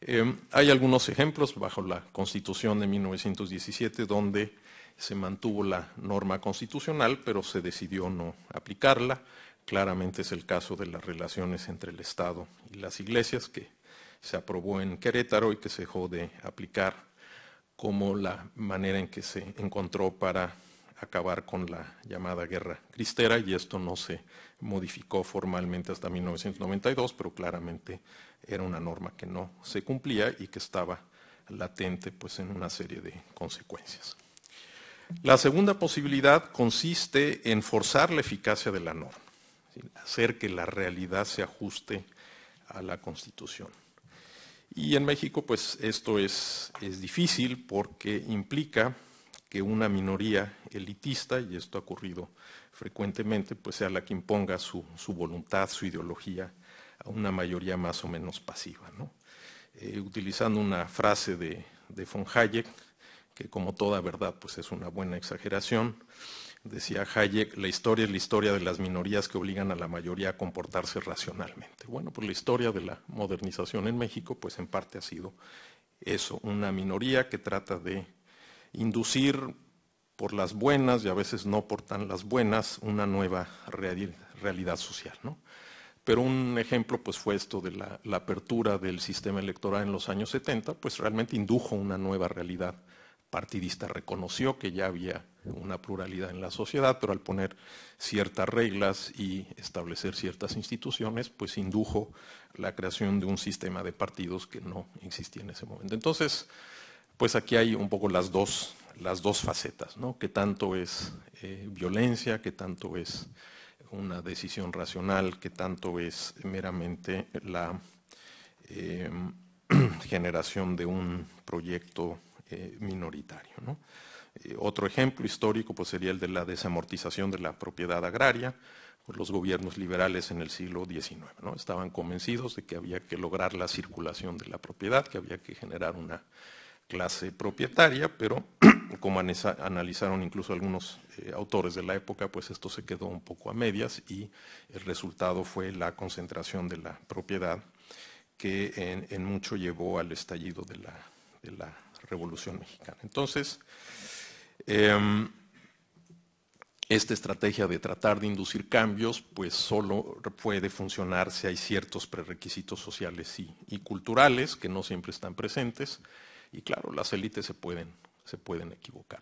Em, hay algunos ejemplos bajo la Constitución de 1917 donde se mantuvo la norma constitucional, pero se decidió no aplicarla. Claramente es el caso de las relaciones entre el Estado y las iglesias que se aprobó en Querétaro y que se dejó de aplicar como la manera en que se encontró para acabar con la llamada guerra cristera y esto no se modificó formalmente hasta 1992, pero claramente era una norma que no se cumplía y que estaba latente pues, en una serie de consecuencias. La segunda posibilidad consiste en forzar la eficacia de la norma hacer que la realidad se ajuste a la Constitución. Y en México, pues esto es, difícil porque implica que una minoría elitista, y esto ha ocurrido frecuentemente, pues sea la que imponga su, voluntad, su ideología a una mayoría más o menos pasiva. Eh, utilizando una frase de, de von Hayek, que como toda verdad, pues es una buena exageración, Decía Hayek, la historia es la historia de las minorías que obligan a la mayoría a comportarse racionalmente. Bueno, pues la historia de la modernización en México, pues en parte ha sido eso, una minoría que trata de inducir por las buenas y a veces no por tan las buenas una nueva realidad social. ¿no? Pero un ejemplo pues, fue esto de la, la, apertura del sistema electoral en los años 70, pues realmente indujo una nueva realidad partidista reconoció que ya había una pluralidad en la sociedad, pero al poner ciertas reglas y establecer ciertas instituciones, pues indujo la creación de un sistema de partidos que no existía en ese momento. Entonces, pues aquí hay un poco las dos, las dos facetas, ¿no? Que tanto es eh, violencia, que tanto es una decisión racional, que tanto es meramente la em, generación de un proyecto eh, minoritario. Eh, otro ejemplo histórico pues, sería el de la desamortización de la propiedad agraria por los gobiernos liberales en el siglo XIX. ¿no? Estaban convencidos de que había que lograr la circulación de la propiedad, que había que generar una clase propietaria, pero como analizaron incluso algunos eh, autores de la época, pues esto se quedó un poco a medias y el resultado fue la concentración de la propiedad que en, mucho llevó al estallido de la Revolución Mexicana. Entonces, em, esta estrategia de tratar de inducir cambios, pues solo puede funcionar si hay ciertos prerequisitos sociales y, culturales que no siempre están presentes. Y claro, las élites se pueden, se pueden equivocar.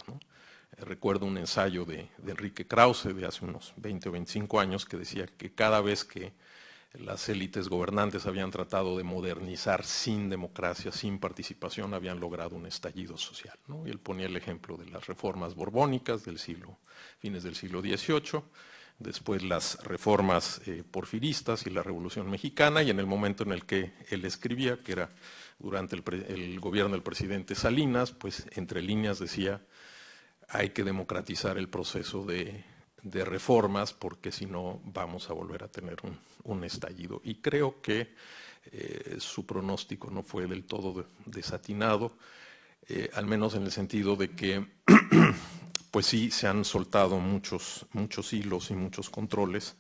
Recuerdo un ensayo de, de, Enrique Krause de hace unos 20 o 25 años que decía que cada vez que las élites gobernantes habían tratado de modernizar sin democracia, sin participación, habían logrado un estallido social. Y él ponía el ejemplo de las reformas borbónicas del siglo, fines del siglo XVIII, después las reformas eh, porfiristas y la Revolución Mexicana, y en el momento en el que él escribía, que era durante el gobierno del presidente Salinas, pues entre líneas decía, hay que democratizar el proceso de de reformas, porque si no vamos a volver a tener un, estallido. Y creo que eh, su pronóstico no fue del todo desatinado, eh, al menos en el sentido de que, pues sí, se han soltado muchos, muchos hilos y muchos controles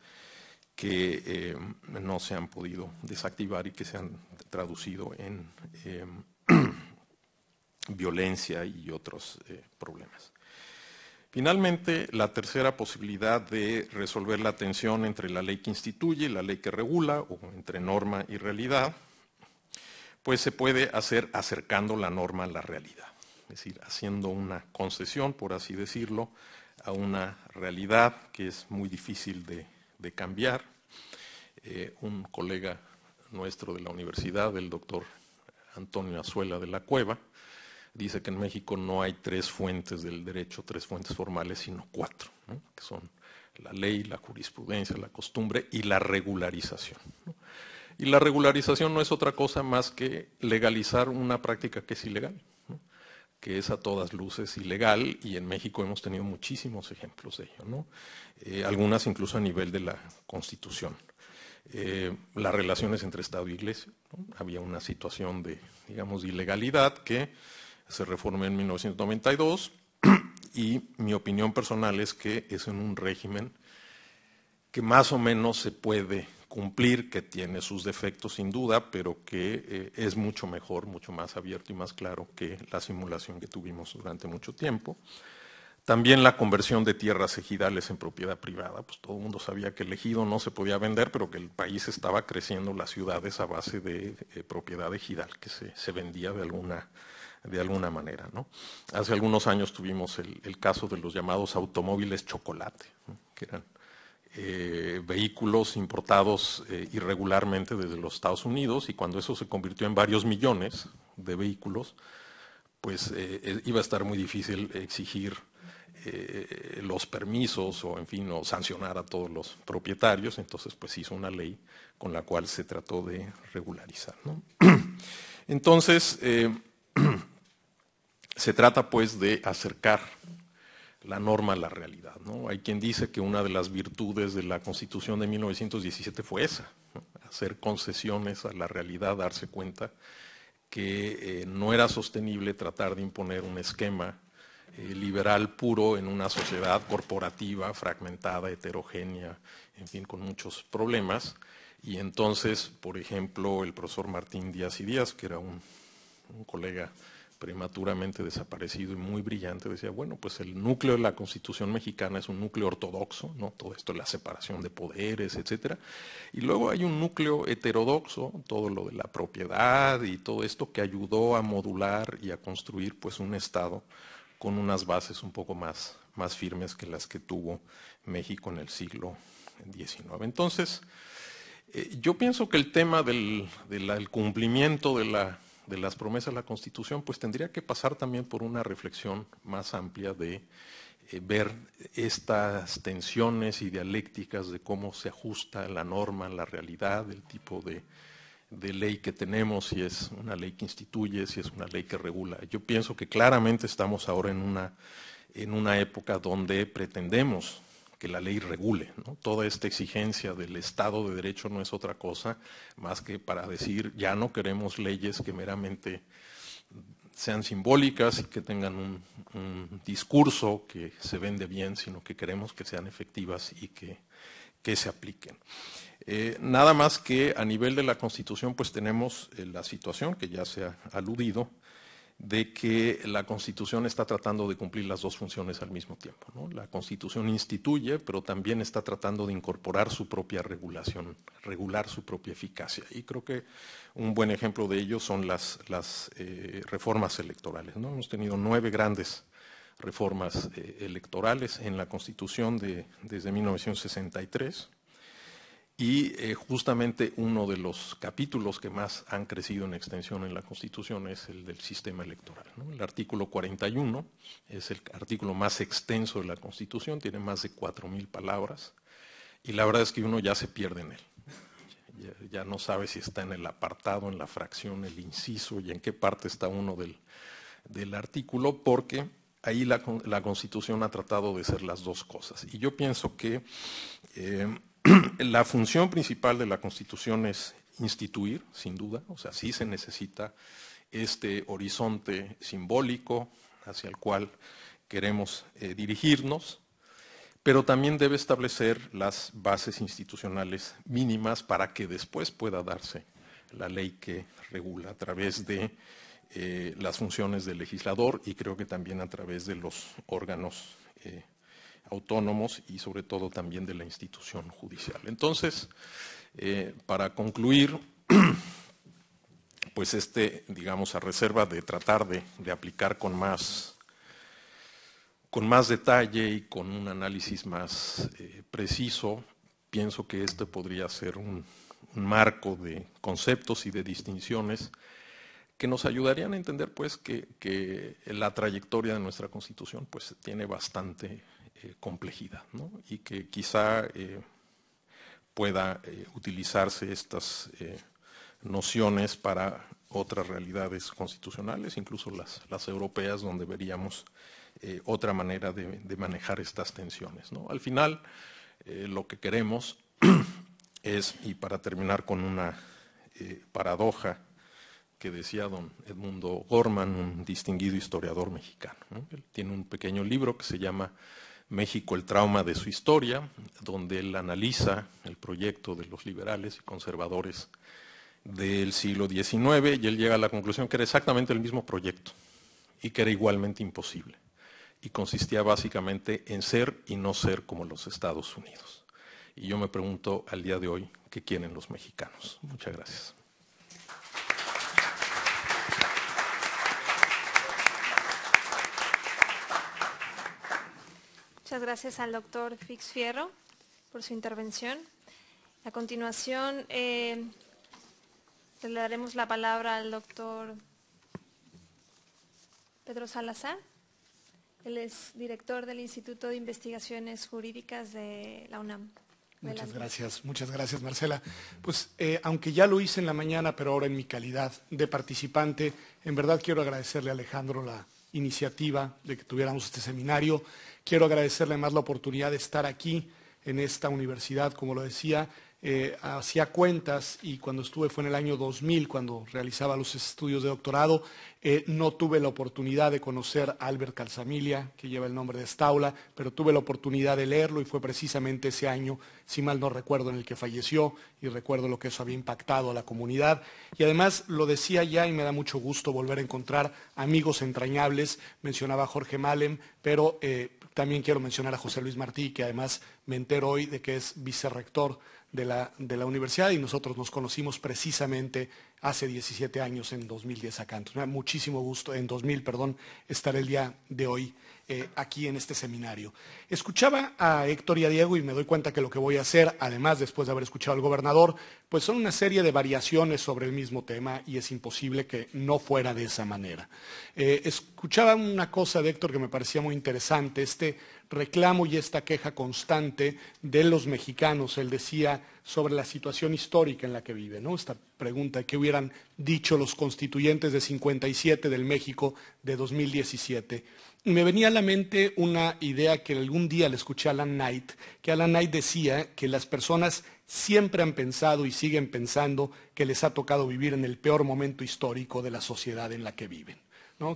que eh, no se han podido desactivar y que se han traducido en violencia y otros problemas. Finalmente, la tercera posibilidad de resolver la tensión entre la ley que instituye y la ley que regula, o entre norma y realidad, pues se puede hacer acercando la norma a la realidad, es decir, haciendo una concesión, por así decirlo, a una realidad que es muy difícil de, cambiar. Eh, un colega nuestro de la universidad, el doctor Antonio Azuela de la Cueva, dice que en México no hay tres fuentes del derecho, tres fuentes formales, sino cuatro, que son la ley, la jurisprudencia, la costumbre y la regularización. Y la regularización no es otra cosa más que legalizar una práctica que es ilegal, que es a todas luces ilegal y en México hemos tenido muchísimos ejemplos de ello, eh, algunas incluso a nivel de la Constitución. Eh, las relaciones entre Estado y e Iglesia. Había una situación de, digamos, ilegalidad que se reformó en 1992 y mi opinión personal es que es en un régimen que más o menos se puede cumplir, que tiene sus defectos sin duda, pero que eh, es mucho mejor, mucho más abierto y más claro que la simulación que tuvimos durante mucho tiempo. También la conversión de tierras ejidales en propiedad privada, pues todo el mundo sabía que el ejido no se podía vender, pero que el país estaba creciendo las ciudades a base de eh, propiedad ejidal que se, se vendía de alguna manera de alguna manera. ¿no? Hace algunos años tuvimos el, caso de los llamados automóviles chocolate, que eran eh, vehículos importados eh, irregularmente desde los Estados Unidos y cuando eso se convirtió en varios millones de vehículos, pues eh, iba a estar muy difícil exigir los permisos o, en fin, o sancionar a todos los propietarios. Entonces, pues hizo una ley con la cual se trató de regularizar. Entonces, Se trata pues de acercar la norma a la realidad. ¿no? Hay quien dice que una de las virtudes de la Constitución de 1917 fue esa, hacer concesiones a la realidad, darse cuenta que eh, no era sostenible tratar de imponer un esquema eh, liberal puro en una sociedad corporativa, fragmentada, heterogénea, en fin, con muchos problemas. Y entonces, por ejemplo, el profesor Martín Díaz y Díaz, que era un, un colega prematuramente desaparecido y muy brillante, decía, bueno, pues el núcleo de la Constitución mexicana es un núcleo ortodoxo, ¿no? Todo esto la separación de poderes, etcétera. Y luego hay un núcleo heterodoxo, todo lo de la propiedad y todo esto que ayudó a modular y a construir pues un estado con unas bases un poco más más firmes que las que tuvo México en el siglo XIX. Entonces, eh, yo pienso que el tema del cumplimiento de la de las promesas de la Constitución, pues tendría que pasar también por una reflexión más amplia de eh, ver estas tensiones y dialécticas de cómo se ajusta la norma, la realidad, el tipo de, ley que tenemos, si es una ley que instituye, si es una ley que regula. Yo pienso que claramente estamos ahora en una, en una época donde pretendemos que la ley regule. Toda esta exigencia del Estado de Derecho no es otra cosa más que para decir ya no queremos leyes que meramente sean simbólicas y que tengan un, discurso que se vende bien, sino que queremos que sean efectivas y que, se apliquen. Eh, nada más que a nivel de la Constitución pues tenemos eh, la situación que ya se ha aludido, de que la Constitución está tratando de cumplir las dos funciones al mismo tiempo. La Constitución instituye, pero también está tratando de incorporar su propia regulación, regular su propia eficacia. Y creo que un buen ejemplo de ello son las, eh, reformas electorales. Hemos tenido nueve grandes reformas eh, electorales en la Constitución desde 1963 y eh, justamente uno de los capítulos que más han crecido en extensión en la Constitución es el del sistema electoral. El artículo 41 es el artículo más extenso de la Constitución, tiene más de 4.000 palabras, y la verdad es que uno ya se pierde en él. Ya, no sabe si está en el apartado, en la fracción, el inciso y en qué parte está uno del, artículo, porque ahí la, Constitución ha tratado de ser las dos cosas. Y yo pienso que eh, la función principal de la Constitución es instituir, sin duda, o sea, sí se necesita este horizonte simbólico hacia el cual queremos eh, dirigirnos, pero también debe establecer las bases institucionales mínimas para que después pueda darse la ley que regula a través de eh, las funciones del legislador y creo que también a través de los órganos eh, autónomos y sobre todo también de la institución judicial. Entonces, eh, para concluir, pues este, digamos, a reserva de tratar de, aplicar con más con más detalle y con un análisis más eh, preciso, pienso que este podría ser un, marco de conceptos y de distinciones que nos ayudarían a entender pues que, que la trayectoria de nuestra Constitución pues tiene bastante eh, complejidad y que quizá eh, pueda eh, utilizarse estas nociones para otras realidades constitucionales, incluso las, europeas, donde veríamos otra manera de, manejar estas tensiones. Al final, lo que queremos es, y para terminar con una paradoja, que decía don Edmundo Gorman, un distinguido historiador mexicano. Él tiene un pequeño libro que se llama México, el trauma de su historia, donde él analiza el proyecto de los liberales y conservadores del siglo XIX y él llega a la conclusión que era exactamente el mismo proyecto y que era igualmente imposible y consistía básicamente en ser y no ser como los Estados Unidos. Y yo me pregunto al día de hoy qué quieren los mexicanos. Muchas gracias. Muchas gracias al doctor Fix Fierro por su intervención. A continuación, eh, le daremos la palabra al doctor Pedro Salazar. Él es director del Instituto de Investigaciones Jurídicas de la UNAM. Muchas gracias, muchas gracias Marcela. Pues eh, aunque ya lo hice en la mañana, pero ahora en mi calidad de participante, en verdad quiero agradecerle a Alejandro la, iniciativa de que tuviéramos este seminario. Quiero agradecerle más la oportunidad de estar aquí en esta universidad, como lo decía, eh, hacía cuentas y cuando estuve fue en el año 2000 cuando realizaba los estudios de doctorado, eh, no tuve la oportunidad de conocer a Albert Calzamilia, que lleva el nombre de Staula, pero tuve la oportunidad de leerlo y fue precisamente ese año, si mal no recuerdo, en el que falleció y recuerdo lo que eso había impactado a la comunidad. Y además lo decía ya y me da mucho gusto volver a encontrar amigos entrañables, mencionaba a Jorge Malem, pero eh, también quiero mencionar a José Luis Martí, que además me entero hoy de que es vicerrector de la, universidad y nosotros nos conocimos precisamente hace 17 años, en 2010 acá. Entonces, me da muchísimo gusto, en 2000, perdón, estar el día de hoy eh, aquí en este seminario. Escuchaba a Héctor y a Diego y me doy cuenta que lo que voy a hacer, además después de haber escuchado al gobernador, pues son una serie de variaciones sobre el mismo tema y es imposible que no fuera de esa manera. Eh, escuchaba una cosa de Héctor que me parecía muy interesante, este reclamo y esta queja constante de los mexicanos, él decía, sobre la situación histórica en la que vive, ¿no? Esta pregunta que hubieran dicho los constituyentes de 57 del México de 2017. Me venía a la mente una idea que algún día le escuché a Alan Knight, que Alan Knight decía que las personas siempre han pensado y siguen pensando que les ha tocado vivir en el peor momento histórico de la sociedad en la que viven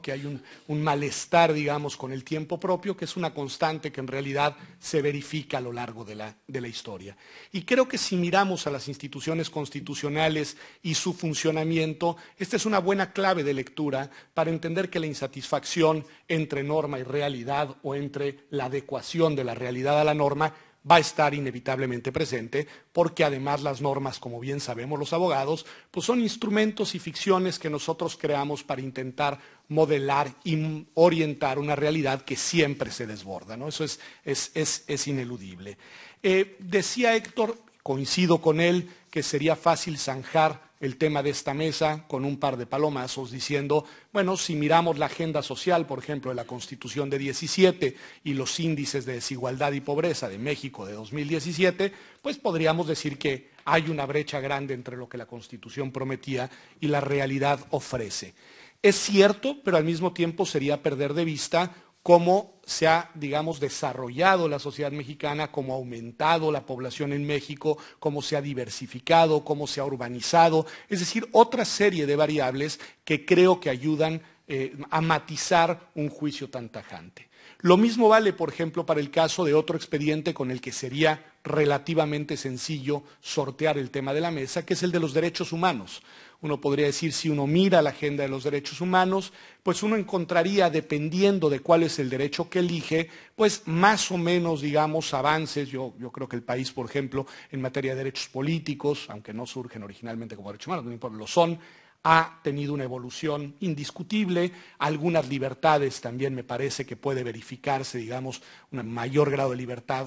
que hay un, malestar, digamos, con el tiempo propio, que es una constante que en realidad se verifica a lo largo de la historia. Y creo que si miramos a las instituciones constitucionales y su funcionamiento, esta es una buena clave de lectura para entender que la insatisfacción entre norma y realidad o entre la adecuación de la realidad a la norma va a estar inevitablemente presente, porque además las normas, como bien sabemos los abogados, pues son instrumentos y ficciones que nosotros creamos para intentar modelar y orientar una realidad que siempre se desborda, ¿no? Eso es, ineludible. Eh, decía Héctor, coincido con él, que sería fácil zanjar el tema de esta mesa con un par de palomazos diciendo, bueno, si miramos la agenda social, por ejemplo, de la Constitución de 17 y los índices de desigualdad y pobreza de México de 2017, pues podríamos decir que hay una brecha grande entre lo que la Constitución prometía y la realidad ofrece. Es cierto, pero al mismo tiempo sería perder de vista cómo se ha, digamos, desarrollado la sociedad mexicana, cómo ha aumentado la población en México, cómo se ha diversificado, cómo se ha urbanizado, es decir, otra serie de variables que creo que ayudan eh, a matizar un juicio tan tajante. Lo mismo vale, por ejemplo, para el caso de otro expediente con el que sería relativamente sencillo sortear el tema de la mesa, que es el de los derechos humanos uno podría decir, si uno mira la agenda de los derechos humanos, pues uno encontraría, dependiendo de cuál es el derecho que elige, pues más o menos, digamos, avances. Yo, creo que el país, por ejemplo, en materia de derechos políticos, aunque no surgen originalmente como derechos humanos, no importa, lo son, ha tenido una evolución indiscutible, algunas libertades también me parece que puede verificarse, digamos, un mayor grado de libertad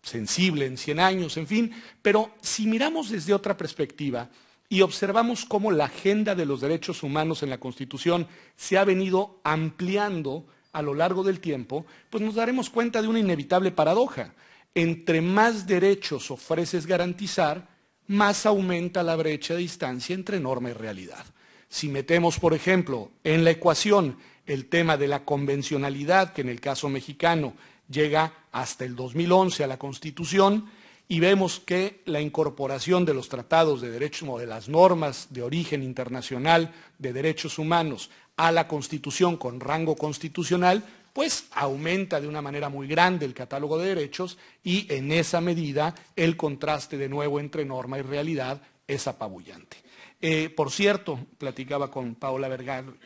sensible en 100 años, en fin, pero si miramos desde otra perspectiva, y observamos cómo la agenda de los derechos humanos en la Constitución se ha venido ampliando a lo largo del tiempo, pues nos daremos cuenta de una inevitable paradoja. Entre más derechos ofreces garantizar, más aumenta la brecha de distancia entre norma y realidad. Si metemos, por ejemplo, en la ecuación el tema de la convencionalidad, que en el caso mexicano llega hasta el 2011 a la Constitución, y vemos que la incorporación de los tratados de derechos o de las normas de origen internacional de derechos humanos a la Constitución con rango constitucional, pues aumenta de una manera muy grande el catálogo de derechos y en esa medida el contraste de nuevo entre norma y realidad es apabullante. Eh, por cierto, platicaba con Paola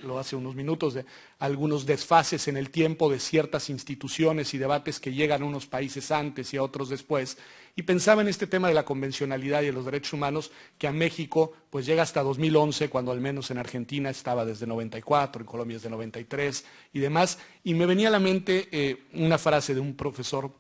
lo hace unos minutos de algunos desfases en el tiempo de ciertas instituciones y debates que llegan a unos países antes y a otros después. Y pensaba en este tema de la convencionalidad y de los derechos humanos que a México pues, llega hasta 2011, cuando al menos en Argentina estaba desde 94, en Colombia desde 93 y demás. Y me venía a la mente eh, una frase de un profesor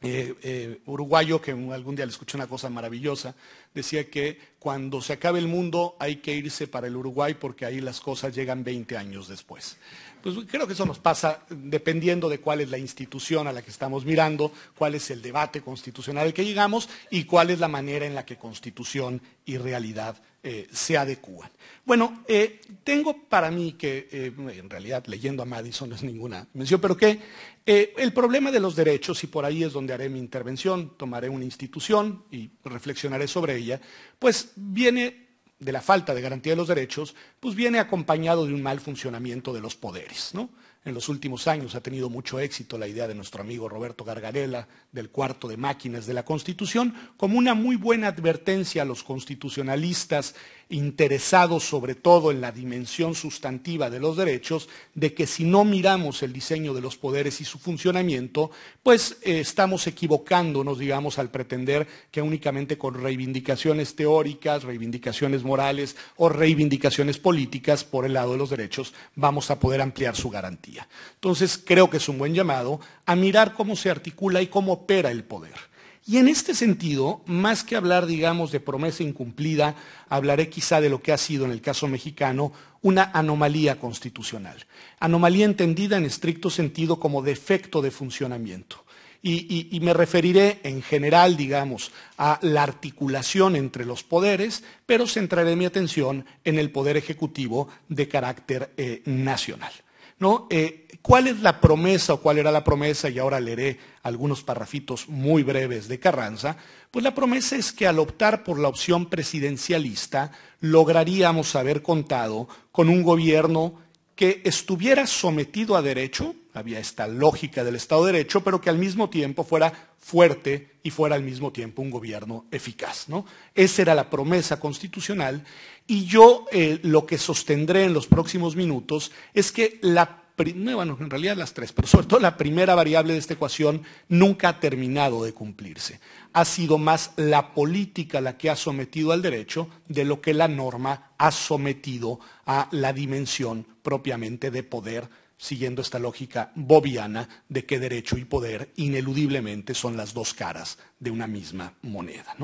eh, eh, uruguayo que algún día le escuché una cosa maravillosa, decía que cuando se acabe el mundo hay que irse para el Uruguay porque ahí las cosas llegan 20 años después. Pues creo que eso nos pasa dependiendo de cuál es la institución a la que estamos mirando, cuál es el debate constitucional al que llegamos y cuál es la manera en la que constitución y realidad eh, se adecúan. Bueno, eh, tengo para mí que, eh, en realidad leyendo a Madison no es ninguna mención, pero que el problema de los derechos, y por ahí es donde haré mi intervención, tomaré una institución y reflexionaré sobre ella, pues viene de la falta de garantía de los derechos, pues viene acompañado de un mal funcionamiento de los poderes. ¿no? En los últimos años ha tenido mucho éxito la idea de nuestro amigo Roberto Gargarela del cuarto de máquinas de la Constitución como una muy buena advertencia a los constitucionalistas interesados sobre todo en la dimensión sustantiva de los derechos, de que si no miramos el diseño de los poderes y su funcionamiento, pues eh, estamos equivocándonos, digamos, al pretender que únicamente con reivindicaciones teóricas, reivindicaciones morales o reivindicaciones políticas por el lado de los derechos vamos a poder ampliar su garantía. Entonces, creo que es un buen llamado a mirar cómo se articula y cómo opera el poder. Y en este sentido, más que hablar, digamos, de promesa incumplida, hablaré quizá de lo que ha sido, en el caso mexicano, una anomalía constitucional. Anomalía entendida en estricto sentido como defecto de funcionamiento. Y, me referiré en general, digamos, a la articulación entre los poderes, pero centraré mi atención en el poder ejecutivo de carácter eh, nacional. ¿no? Eh, ¿Cuál es la promesa o cuál era la promesa? Y ahora leeré algunos parrafitos muy breves de Carranza. Pues la promesa es que al optar por la opción presidencialista lograríamos haber contado con un gobierno que estuviera sometido a derecho, había esta lógica del Estado de Derecho, pero que al mismo tiempo fuera fuerte y fuera al mismo tiempo un gobierno eficaz. ¿no? Esa era la promesa constitucional y yo eh, lo que sostendré en los próximos minutos es que la bueno, en realidad las tres, pero sobre todo la primera variable de esta ecuación nunca ha terminado de cumplirse. Ha sido más la política la que ha sometido al derecho de lo que la norma ha sometido a la dimensión propiamente de poder, siguiendo esta lógica boviana de que derecho y poder ineludiblemente son las dos caras de una misma moneda.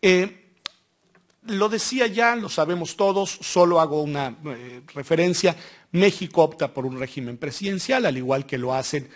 Eh, lo decía ya, lo sabemos todos, solo hago una eh, referencia. México opta por un régimen presidencial, al igual que lo hacen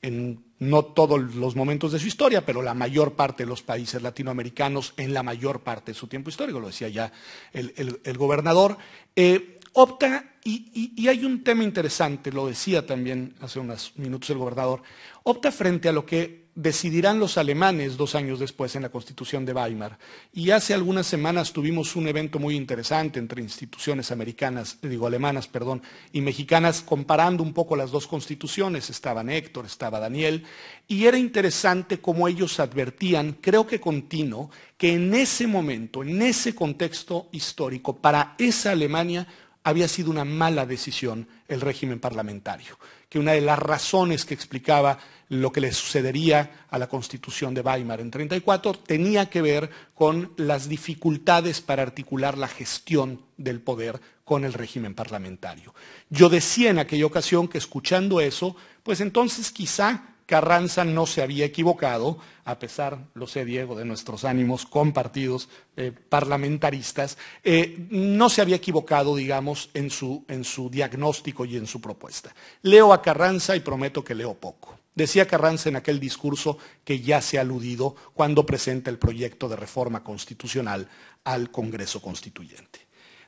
en no todos los momentos de su historia, pero la mayor parte de los países latinoamericanos en la mayor parte de su tiempo histórico, lo decía ya el, gobernador, eh, opta, y, hay un tema interesante, lo decía también hace unos minutos el gobernador, opta frente a lo que decidirán los alemanes dos años después en la Constitución de Weimar. Y hace algunas semanas tuvimos un evento muy interesante entre instituciones americanas, digo alemanas, perdón, y mexicanas, comparando un poco las dos constituciones. Estaban Héctor, estaba Daniel, y era interesante cómo ellos advertían, creo que continuo, que en ese momento, en ese contexto histórico, para esa Alemania había sido una mala decisión el régimen parlamentario, que una de las razones que explicaba lo que le sucedería a la Constitución de Weimar en 34 tenía que ver con las dificultades para articular la gestión del poder con el régimen parlamentario. Yo decía en aquella ocasión que escuchando eso, pues entonces quizá Carranza no se había equivocado, a pesar, lo sé Diego, de nuestros ánimos compartidos eh, parlamentaristas, eh, no se había equivocado, digamos, en su, en su diagnóstico y en su propuesta. Leo a Carranza y prometo que leo poco. Decía Carranza en aquel discurso que ya se ha aludido cuando presenta el proyecto de reforma constitucional al Congreso Constituyente.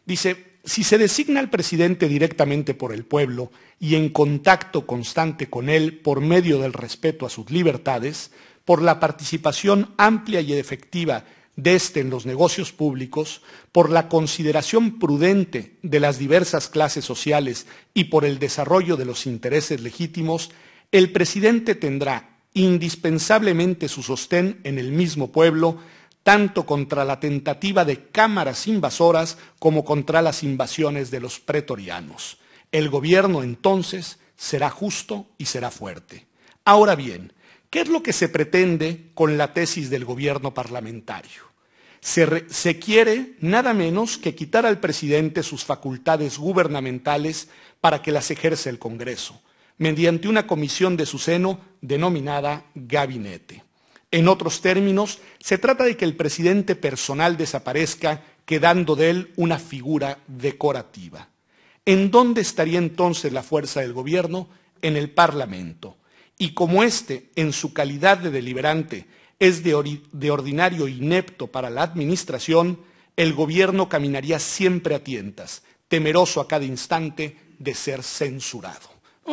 Dice, si se designa al presidente directamente por el pueblo y en contacto constante con él por medio del respeto a sus libertades, por la participación amplia y efectiva de éste en los negocios públicos, por la consideración prudente de las diversas clases sociales y por el desarrollo de los intereses legítimos, el presidente tendrá indispensablemente su sostén en el mismo pueblo tanto contra la tentativa de cámaras invasoras como contra las invasiones de los pretorianos. El gobierno entonces será justo y será fuerte. Ahora bien, ¿qué es lo que se pretende con la tesis del gobierno parlamentario? Se, quiere nada menos que quitar al presidente sus facultades gubernamentales para que las ejerce el Congreso, mediante una comisión de su seno denominada gabinete. En otros términos, se trata de que el presidente personal desaparezca, quedando de él una figura decorativa. ¿En dónde estaría entonces la fuerza del gobierno? En el Parlamento. Y como éste, en su calidad de deliberante, es de, ordinario inepto para la administración, el gobierno caminaría siempre a tientas, temeroso a cada instante de ser censurado.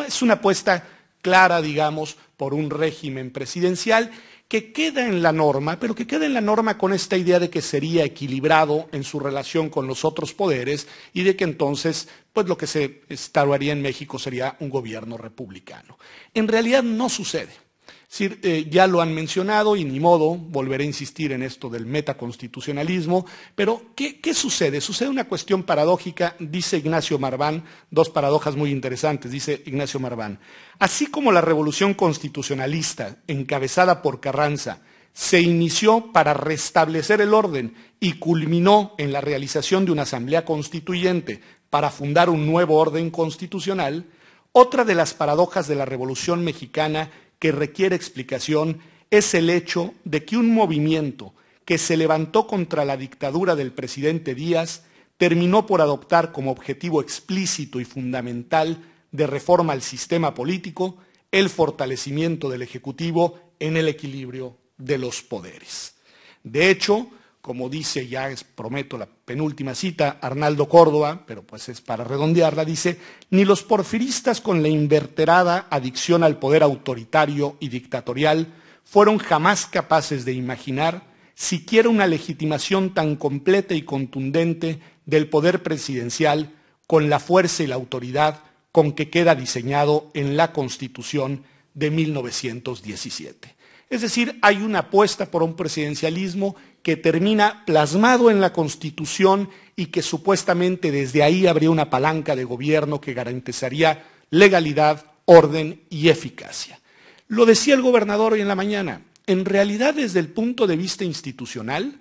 Es una apuesta clara, digamos, por un régimen presidencial que queda en la norma, pero que queda en la norma con esta idea de que sería equilibrado en su relación con los otros poderes y de que entonces, pues lo que se instauraría en México sería un gobierno republicano. En realidad no sucede. Eh, ya lo han mencionado y ni modo, volveré a insistir en esto del metaconstitucionalismo, pero ¿qué, ¿qué, sucede? Sucede una cuestión paradójica, dice Ignacio Marván, dos paradojas muy interesantes, dice Ignacio Marván. Así como la revolución constitucionalista encabezada por Carranza se inició para restablecer el orden y culminó en la realización de una asamblea constituyente para fundar un nuevo orden constitucional, otra de las paradojas de la Revolución Mexicana que requiere explicación es el hecho de que un movimiento que se levantó contra la dictadura del presidente Díaz terminó por adoptar como objetivo explícito y fundamental de reforma al sistema político el fortalecimiento del Ejecutivo en el equilibrio de los poderes. De hecho, como dice, ya prometo, la penúltima cita, Arnaldo Córdoba, pero pues es para redondearla, dice, ni los porfiristas con la inverterada adicción al poder autoritario y dictatorial fueron jamás capaces de imaginar siquiera una legitimación tan completa y contundente del poder presidencial con la fuerza y la autoridad con que queda diseñado en la Constitución de 1917. Es decir, hay una apuesta por un presidencialismo que termina plasmado en la Constitución y que supuestamente desde ahí habría una palanca de gobierno que garantizaría legalidad, orden y eficacia. Lo decía el gobernador hoy en la mañana, en realidad desde el punto de vista institucional,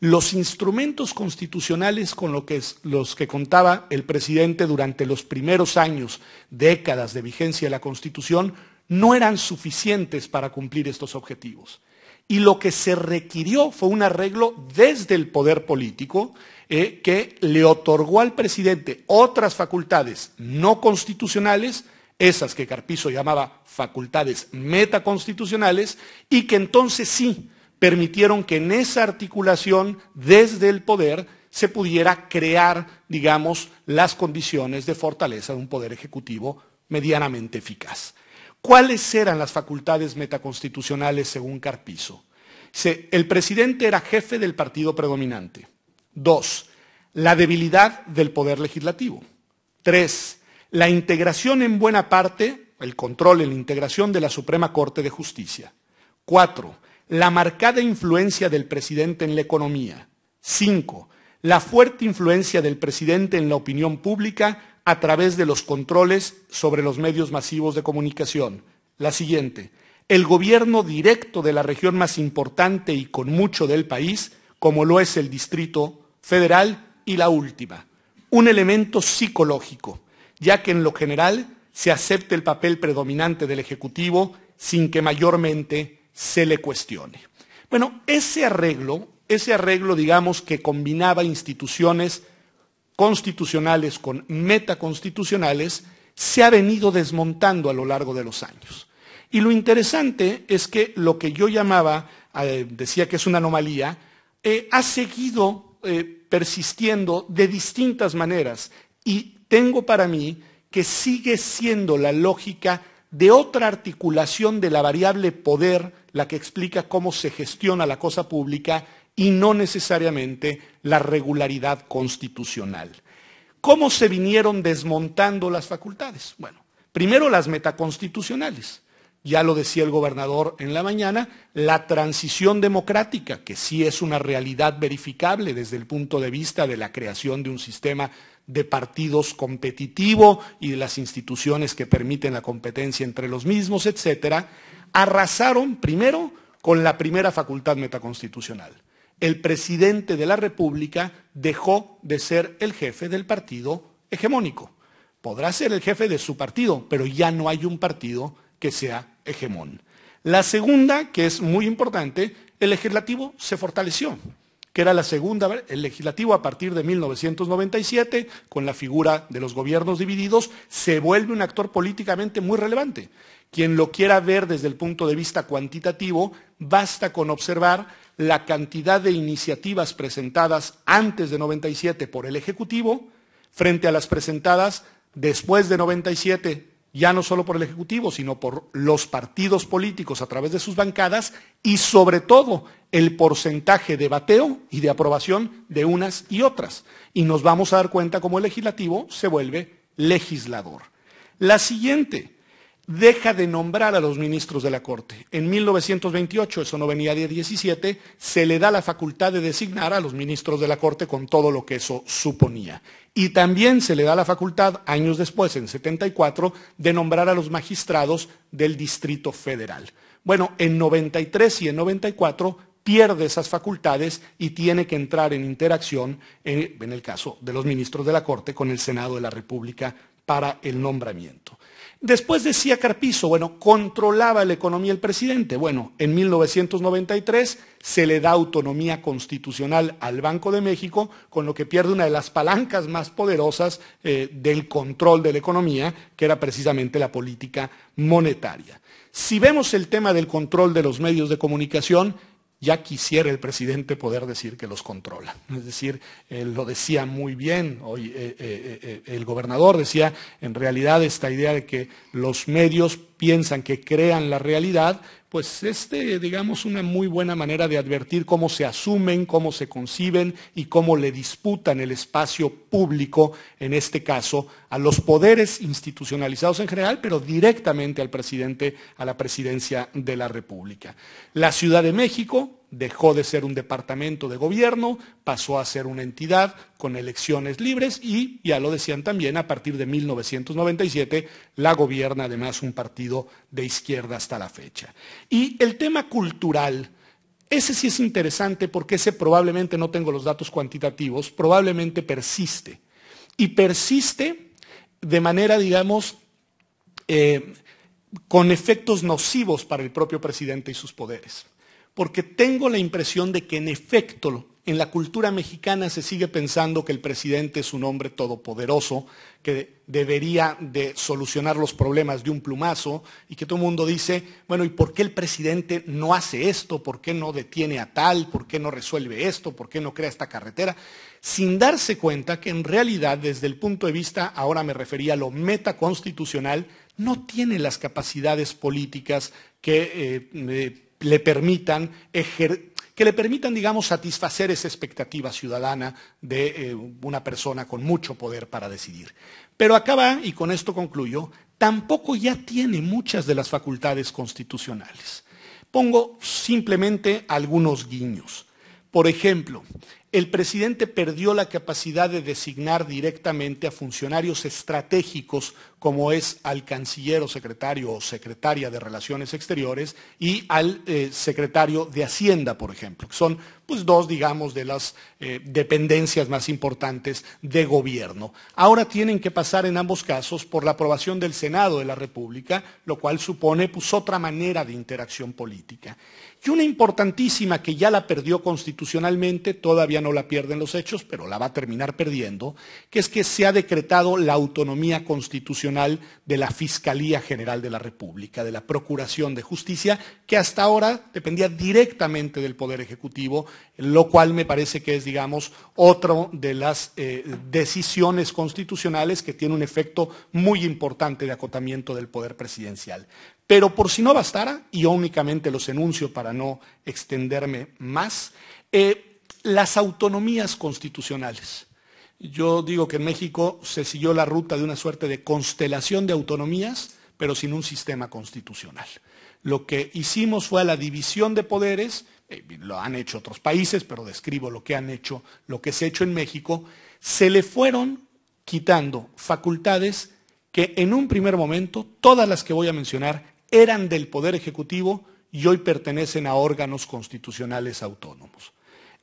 los instrumentos constitucionales con los que contaba el presidente durante los primeros años, décadas de vigencia de la Constitución, no eran suficientes para cumplir estos objetivos y lo que se requirió fue un arreglo desde el poder político eh, que le otorgó al presidente otras facultades no constitucionales, esas que Carpizo llamaba facultades metaconstitucionales, y que entonces sí permitieron que en esa articulación desde el poder se pudiera crear, digamos, las condiciones de fortaleza de un poder ejecutivo medianamente eficaz. ¿Cuáles eran las facultades metaconstitucionales según Carpizo? el presidente era jefe del partido predominante. Dos, la debilidad del poder legislativo. Tres, la integración en buena parte, el control en la integración de la Suprema Corte de Justicia. Cuatro, la marcada influencia del presidente en la economía. Cinco, la fuerte influencia del presidente en la opinión pública a través de los controles sobre los medios masivos de comunicación. La siguiente, el gobierno directo de la región más importante y con mucho del país, como lo es el Distrito Federal, y la última, un elemento psicológico, ya que en lo general se acepta el papel predominante del Ejecutivo sin que mayormente se le cuestione. Bueno, ese arreglo, ese arreglo digamos que combinaba instituciones constitucionales con metaconstitucionales se ha venido desmontando a lo largo de los años. Y lo interesante es que lo que yo llamaba, eh, decía que es una anomalía, eh, ha seguido eh, persistiendo de distintas maneras y tengo para mí que sigue siendo la lógica de otra articulación de la variable poder la que explica cómo se gestiona la cosa pública y no necesariamente la regularidad constitucional. ¿Cómo se vinieron desmontando las facultades? Bueno, primero las metaconstitucionales. Ya lo decía el gobernador en la mañana, la transición democrática, que sí es una realidad verificable desde el punto de vista de la creación de un sistema de partidos competitivo y de las instituciones que permiten la competencia entre los mismos, etcétera, arrasaron primero con la primera facultad metaconstitucional el presidente de la República dejó de ser el jefe del partido hegemónico. Podrá ser el jefe de su partido, pero ya no hay un partido que sea hegemón. La segunda, que es muy importante, el legislativo se fortaleció, que era la segunda, el legislativo a partir de 1997, con la figura de los gobiernos divididos, se vuelve un actor políticamente muy relevante. Quien lo quiera ver desde el punto de vista cuantitativo, basta con observar la cantidad de iniciativas presentadas antes de 97 por el Ejecutivo frente a las presentadas después de 97, ya no solo por el Ejecutivo, sino por los partidos políticos a través de sus bancadas y sobre todo el porcentaje de bateo y de aprobación de unas y otras. Y nos vamos a dar cuenta cómo el legislativo se vuelve legislador. La siguiente, deja de nombrar a los ministros de la Corte. En 1928, eso no venía de 17, se le da la facultad de designar a los ministros de la Corte con todo lo que eso suponía. Y también se le da la facultad, años después, en 74, de nombrar a los magistrados del Distrito Federal. Bueno, en 93 y en 94 pierde esas facultades y tiene que entrar en interacción, en, eh, en el caso de los ministros de la Corte, con el Senado de la República para el nombramiento. Después decía Carpizo, bueno, controlaba la economía el presidente. Bueno, en 1993 se le da autonomía constitucional al Banco de México, con lo que pierde una de las palancas más poderosas eh, del control de la economía, que era precisamente la política monetaria. Si vemos el tema del control de los medios de comunicación, ya quisiera el presidente poder decir que los controla. Es decir, lo decía muy bien hoy eh, eh, eh, el gobernador, decía en realidad esta idea de que los medios piensan, que crean la realidad, pues es, digamos, una muy buena manera de advertir cómo se asumen, cómo se conciben y cómo le disputan el espacio público, en este caso, a los poderes institucionalizados en general, pero directamente al presidente, a la presidencia de la República. La Ciudad de México, dejó de ser un departamento de gobierno, pasó a ser una entidad con elecciones libres y, ya lo decían también, a partir de 1997 la gobierna además un partido de izquierda hasta la fecha. Y el tema cultural, ese sí es interesante porque ese probablemente, no tengo los datos cuantitativos, probablemente persiste. Y persiste de manera, digamos, eh, con efectos nocivos para el propio presidente y sus poderes porque tengo la impresión de que en efecto en la cultura mexicana se sigue pensando que el presidente es un hombre todopoderoso, que debería de solucionar los problemas de un plumazo y que todo el mundo dice, bueno, ¿y por qué el presidente no hace esto? ¿Por qué no detiene a tal? ¿Por qué no resuelve esto? ¿Por qué no crea esta carretera? Sin darse cuenta que en realidad desde el punto de vista, ahora me refería a lo metaconstitucional, no tiene las capacidades políticas que... Eh, eh, le permitan que le permitan, digamos, satisfacer esa expectativa ciudadana de eh, una persona con mucho poder para decidir. Pero acaba, y con esto concluyo, tampoco ya tiene muchas de las facultades constitucionales. Pongo simplemente algunos guiños. Por ejemplo, el presidente perdió la capacidad de designar directamente a funcionarios estratégicos como es al canciller o secretario o secretaria de Relaciones Exteriores y al eh, secretario de Hacienda, por ejemplo, que son pues, dos, digamos, de las eh, dependencias más importantes de gobierno. Ahora tienen que pasar en ambos casos por la aprobación del Senado de la República, lo cual supone pues, otra manera de interacción política. Y una importantísima que ya la perdió constitucionalmente, todavía no la pierden los hechos, pero la va a terminar perdiendo, que es que se ha decretado la autonomía constitucional de la Fiscalía General de la República, de la Procuración de Justicia, que hasta ahora dependía directamente del Poder Ejecutivo, lo cual me parece que es, digamos, otra de las eh, decisiones constitucionales que tiene un efecto muy importante de acotamiento del Poder Presidencial. Pero por si no bastara, y únicamente los enuncio para no extenderme más, eh, las autonomías constitucionales. Yo digo que en México se siguió la ruta de una suerte de constelación de autonomías, pero sin un sistema constitucional. Lo que hicimos fue a la división de poderes, eh, lo han hecho otros países, pero describo lo que han hecho, lo que se ha hecho en México, se le fueron quitando facultades que en un primer momento, todas las que voy a mencionar, eran del Poder Ejecutivo y hoy pertenecen a órganos constitucionales autónomos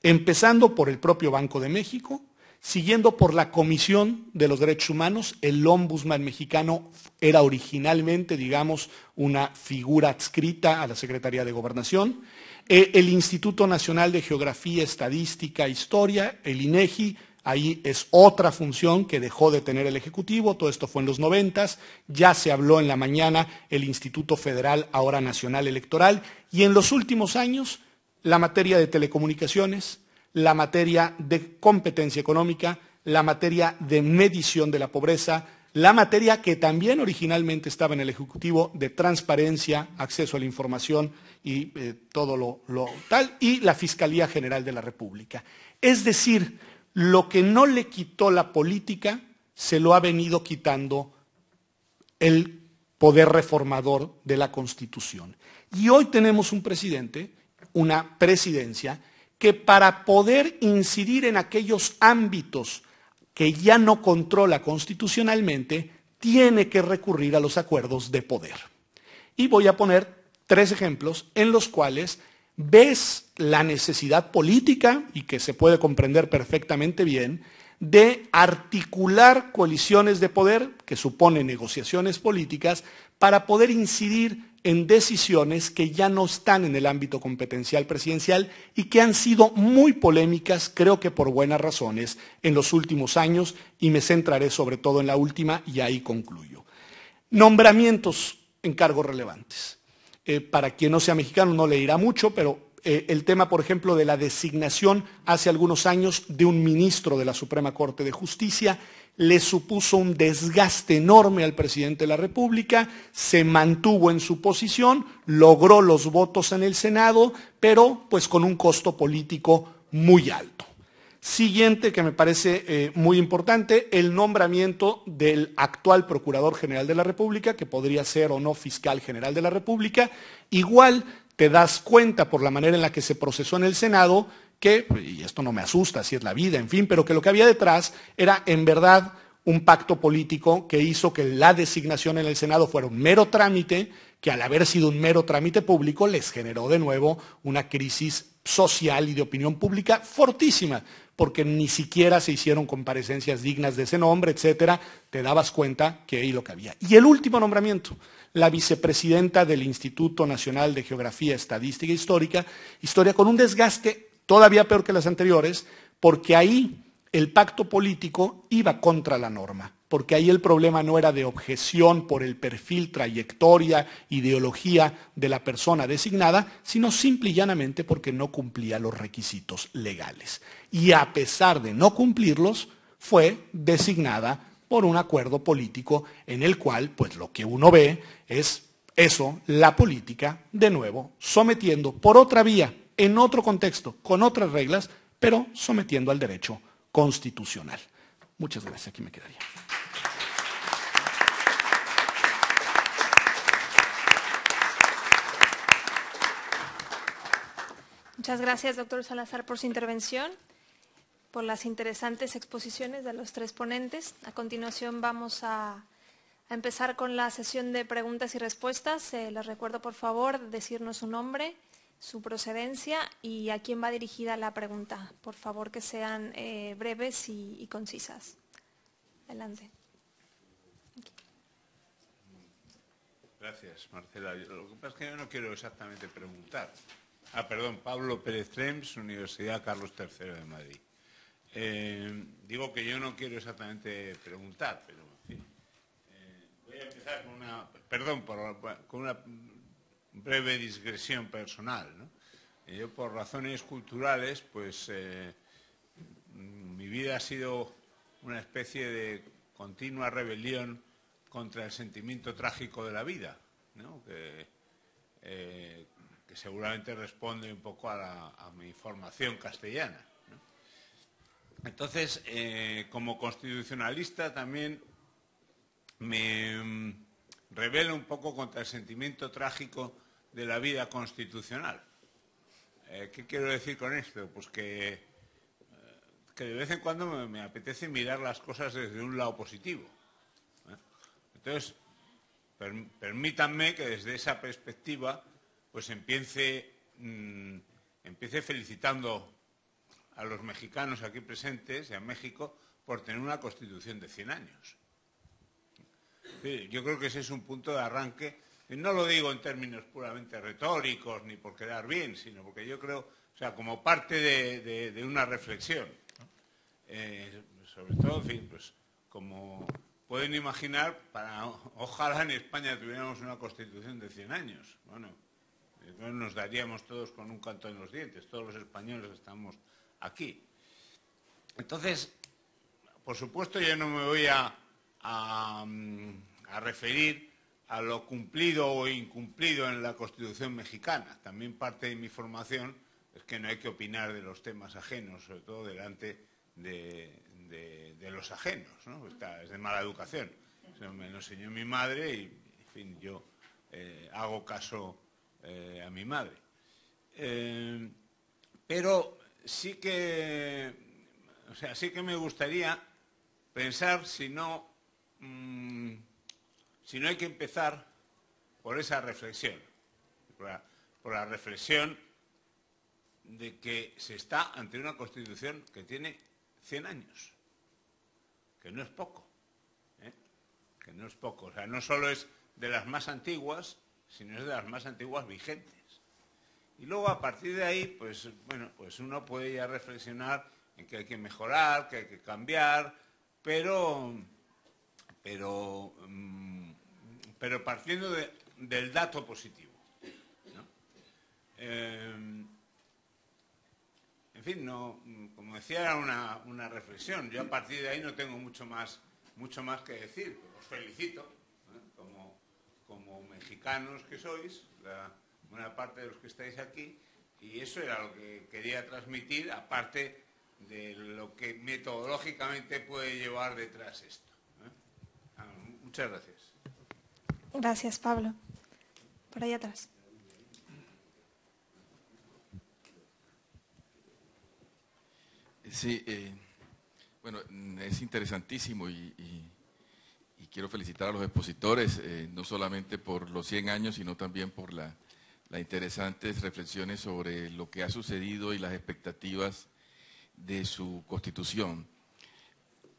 empezando por el propio Banco de México, siguiendo por la Comisión de los Derechos Humanos, el Ombudsman mexicano era originalmente, digamos, una figura adscrita a la Secretaría de Gobernación, eh, el Instituto Nacional de Geografía, Estadística e Historia, el INEGI, Ahí es otra función que dejó de tener el Ejecutivo, todo esto fue en los noventas, ya se habló en la mañana el Instituto Federal, ahora Nacional Electoral, y en los últimos años la materia de telecomunicaciones, la materia de competencia económica, la materia de medición de la pobreza, la materia que también originalmente estaba en el Ejecutivo de transparencia, acceso a la información y eh, todo lo tal, y la Fiscalía General de la República. Es decir, lo que no le quitó la política se lo ha venido quitando el poder reformador de la Constitución. Y hoy tenemos un presidente una presidencia que para poder incidir en aquellos ámbitos que ya no controla constitucionalmente, tiene que recurrir a los acuerdos de poder. Y voy a poner tres ejemplos en los cuales ves la necesidad política, y que se puede comprender perfectamente bien, de articular coaliciones de poder, que supone negociaciones políticas, para poder incidir en decisiones que ya no están en el ámbito competencial presidencial y que han sido muy polémicas, creo que por buenas razones, en los últimos años y me centraré sobre todo en la última y ahí concluyo. Nombramientos en cargos relevantes. Eh, para quien no sea mexicano no le irá mucho, pero eh, el tema, por ejemplo, de la designación hace algunos años de un ministro de la Suprema Corte de Justicia le supuso un desgaste enorme al presidente de la República, se mantuvo en su posición, logró los votos en el Senado, pero pues con un costo político muy alto. Siguiente, que me parece eh, muy importante, el nombramiento del actual Procurador General de la República, que podría ser o no Fiscal General de la República. Igual te das cuenta por la manera en la que se procesó en el Senado que, pues, y esto no me asusta, si es la vida, en fin, pero que lo que había detrás era en verdad un pacto político que hizo que la designación en el Senado fuera un mero trámite, que al haber sido un mero trámite público les generó de nuevo una crisis social y de opinión pública fortísima, porque ni siquiera se hicieron comparecencias dignas de ese nombre, etcétera, te dabas cuenta que ahí lo que había. Y el último nombramiento, la vicepresidenta del Instituto Nacional de Geografía, Estadística e Histórica, historia con un desgaste todavía peor que las anteriores, porque ahí el pacto político iba contra la norma, porque ahí el problema no era de objeción por el perfil, trayectoria, ideología de la persona designada, sino simple y llanamente porque no cumplía los requisitos legales. Y a pesar de no cumplirlos, fue designada por un acuerdo político en el cual, pues lo que uno ve es eso, la política, de nuevo, sometiendo por otra vía en otro contexto, con otras reglas, pero sometiendo al derecho constitucional. Muchas gracias, aquí me quedaría. Muchas gracias, doctor Salazar, por su intervención, por las interesantes exposiciones de los tres ponentes. A continuación vamos a, empezar con la sesión de preguntas y respuestas. Eh, les recuerdo, por favor, decirnos su nombre su procedencia y a quién va dirigida la pregunta. Por favor, que sean eh, breves y, concisas. Adelante. Gracias, Marcela. Lo que pasa es que yo no quiero exactamente preguntar. Ah, perdón, Pablo Pérez Trems, Universidad Carlos III de Madrid. Eh, digo que yo no quiero exactamente preguntar, pero en fin. Eh, voy a empezar con una, perdón, con una breve digresión personal. Yo por razones culturales, pues eh, mi vida ha sido una especie de continua rebelión contra el sentimiento trágico de la vida, eh, que, seguramente responde un poco a, mi formación castellana. Entonces, eh, como constitucionalista también me revela un poco contra el sentimiento trágico de la vida constitucional. Eh, ¿Qué quiero decir con esto? Pues que, eh, de vez en cuando me, apetece mirar las cosas desde un lado positivo. ¿eh? Entonces, permítanme que desde esa perspectiva pues empiece, mm, empiece felicitando a los mexicanos aquí presentes y a México por tener una constitución de 100 años yo creo que ese es un punto de arranque. no lo digo en términos puramente retóricos ni por quedar bien, sino porque yo creo, o sea, como parte de, una reflexión. Eh, sobre todo, en fin, pues como pueden imaginar, para, ojalá en España tuviéramos una constitución de 100 años. Bueno, nos daríamos todos con un canto en los dientes, todos los españoles estamos aquí. Entonces, por supuesto, yo no me voy a, mm, a referir a lo cumplido o incumplido en la Constitución mexicana. También parte de mi formación es que no hay que opinar de los temas ajenos, sobre todo delante de, los ajenos, ¿no? es de mala educación. me lo enseñó mi madre y, en fin, yo eh, hago caso eh, a mi madre. Eh, pero sí que, o sí que me gustaría pensar si no mm, sino hay que empezar por esa reflexión, por la, reflexión de que se está ante una Constitución que tiene 100 años, que no es poco, ¿eh? que no es poco. O sea, no solo es de las más antiguas, sino es de las más antiguas vigentes. Y luego a partir de ahí, pues bueno, pues uno puede ya reflexionar en que hay que mejorar, que hay que cambiar, pero, pero mm, pero partiendo del dato positivo. Em, en fin, como decía, era una, reflexión. Yo a partir de ahí no tengo mucho más, mucho más que decir. Os felicito, como, mexicanos que sois, la buena parte de los que estáis aquí, y eso era lo que quería transmitir, aparte de lo que metodológicamente puede llevar detrás esto. Ah, muchas gracias. Gracias, Pablo. Por ahí atrás. Sí, eh, bueno, es interesantísimo y, quiero felicitar a los expositores, eh, no solamente por los 100 años, sino también por las interesantes reflexiones sobre lo que ha sucedido y las expectativas de su constitución.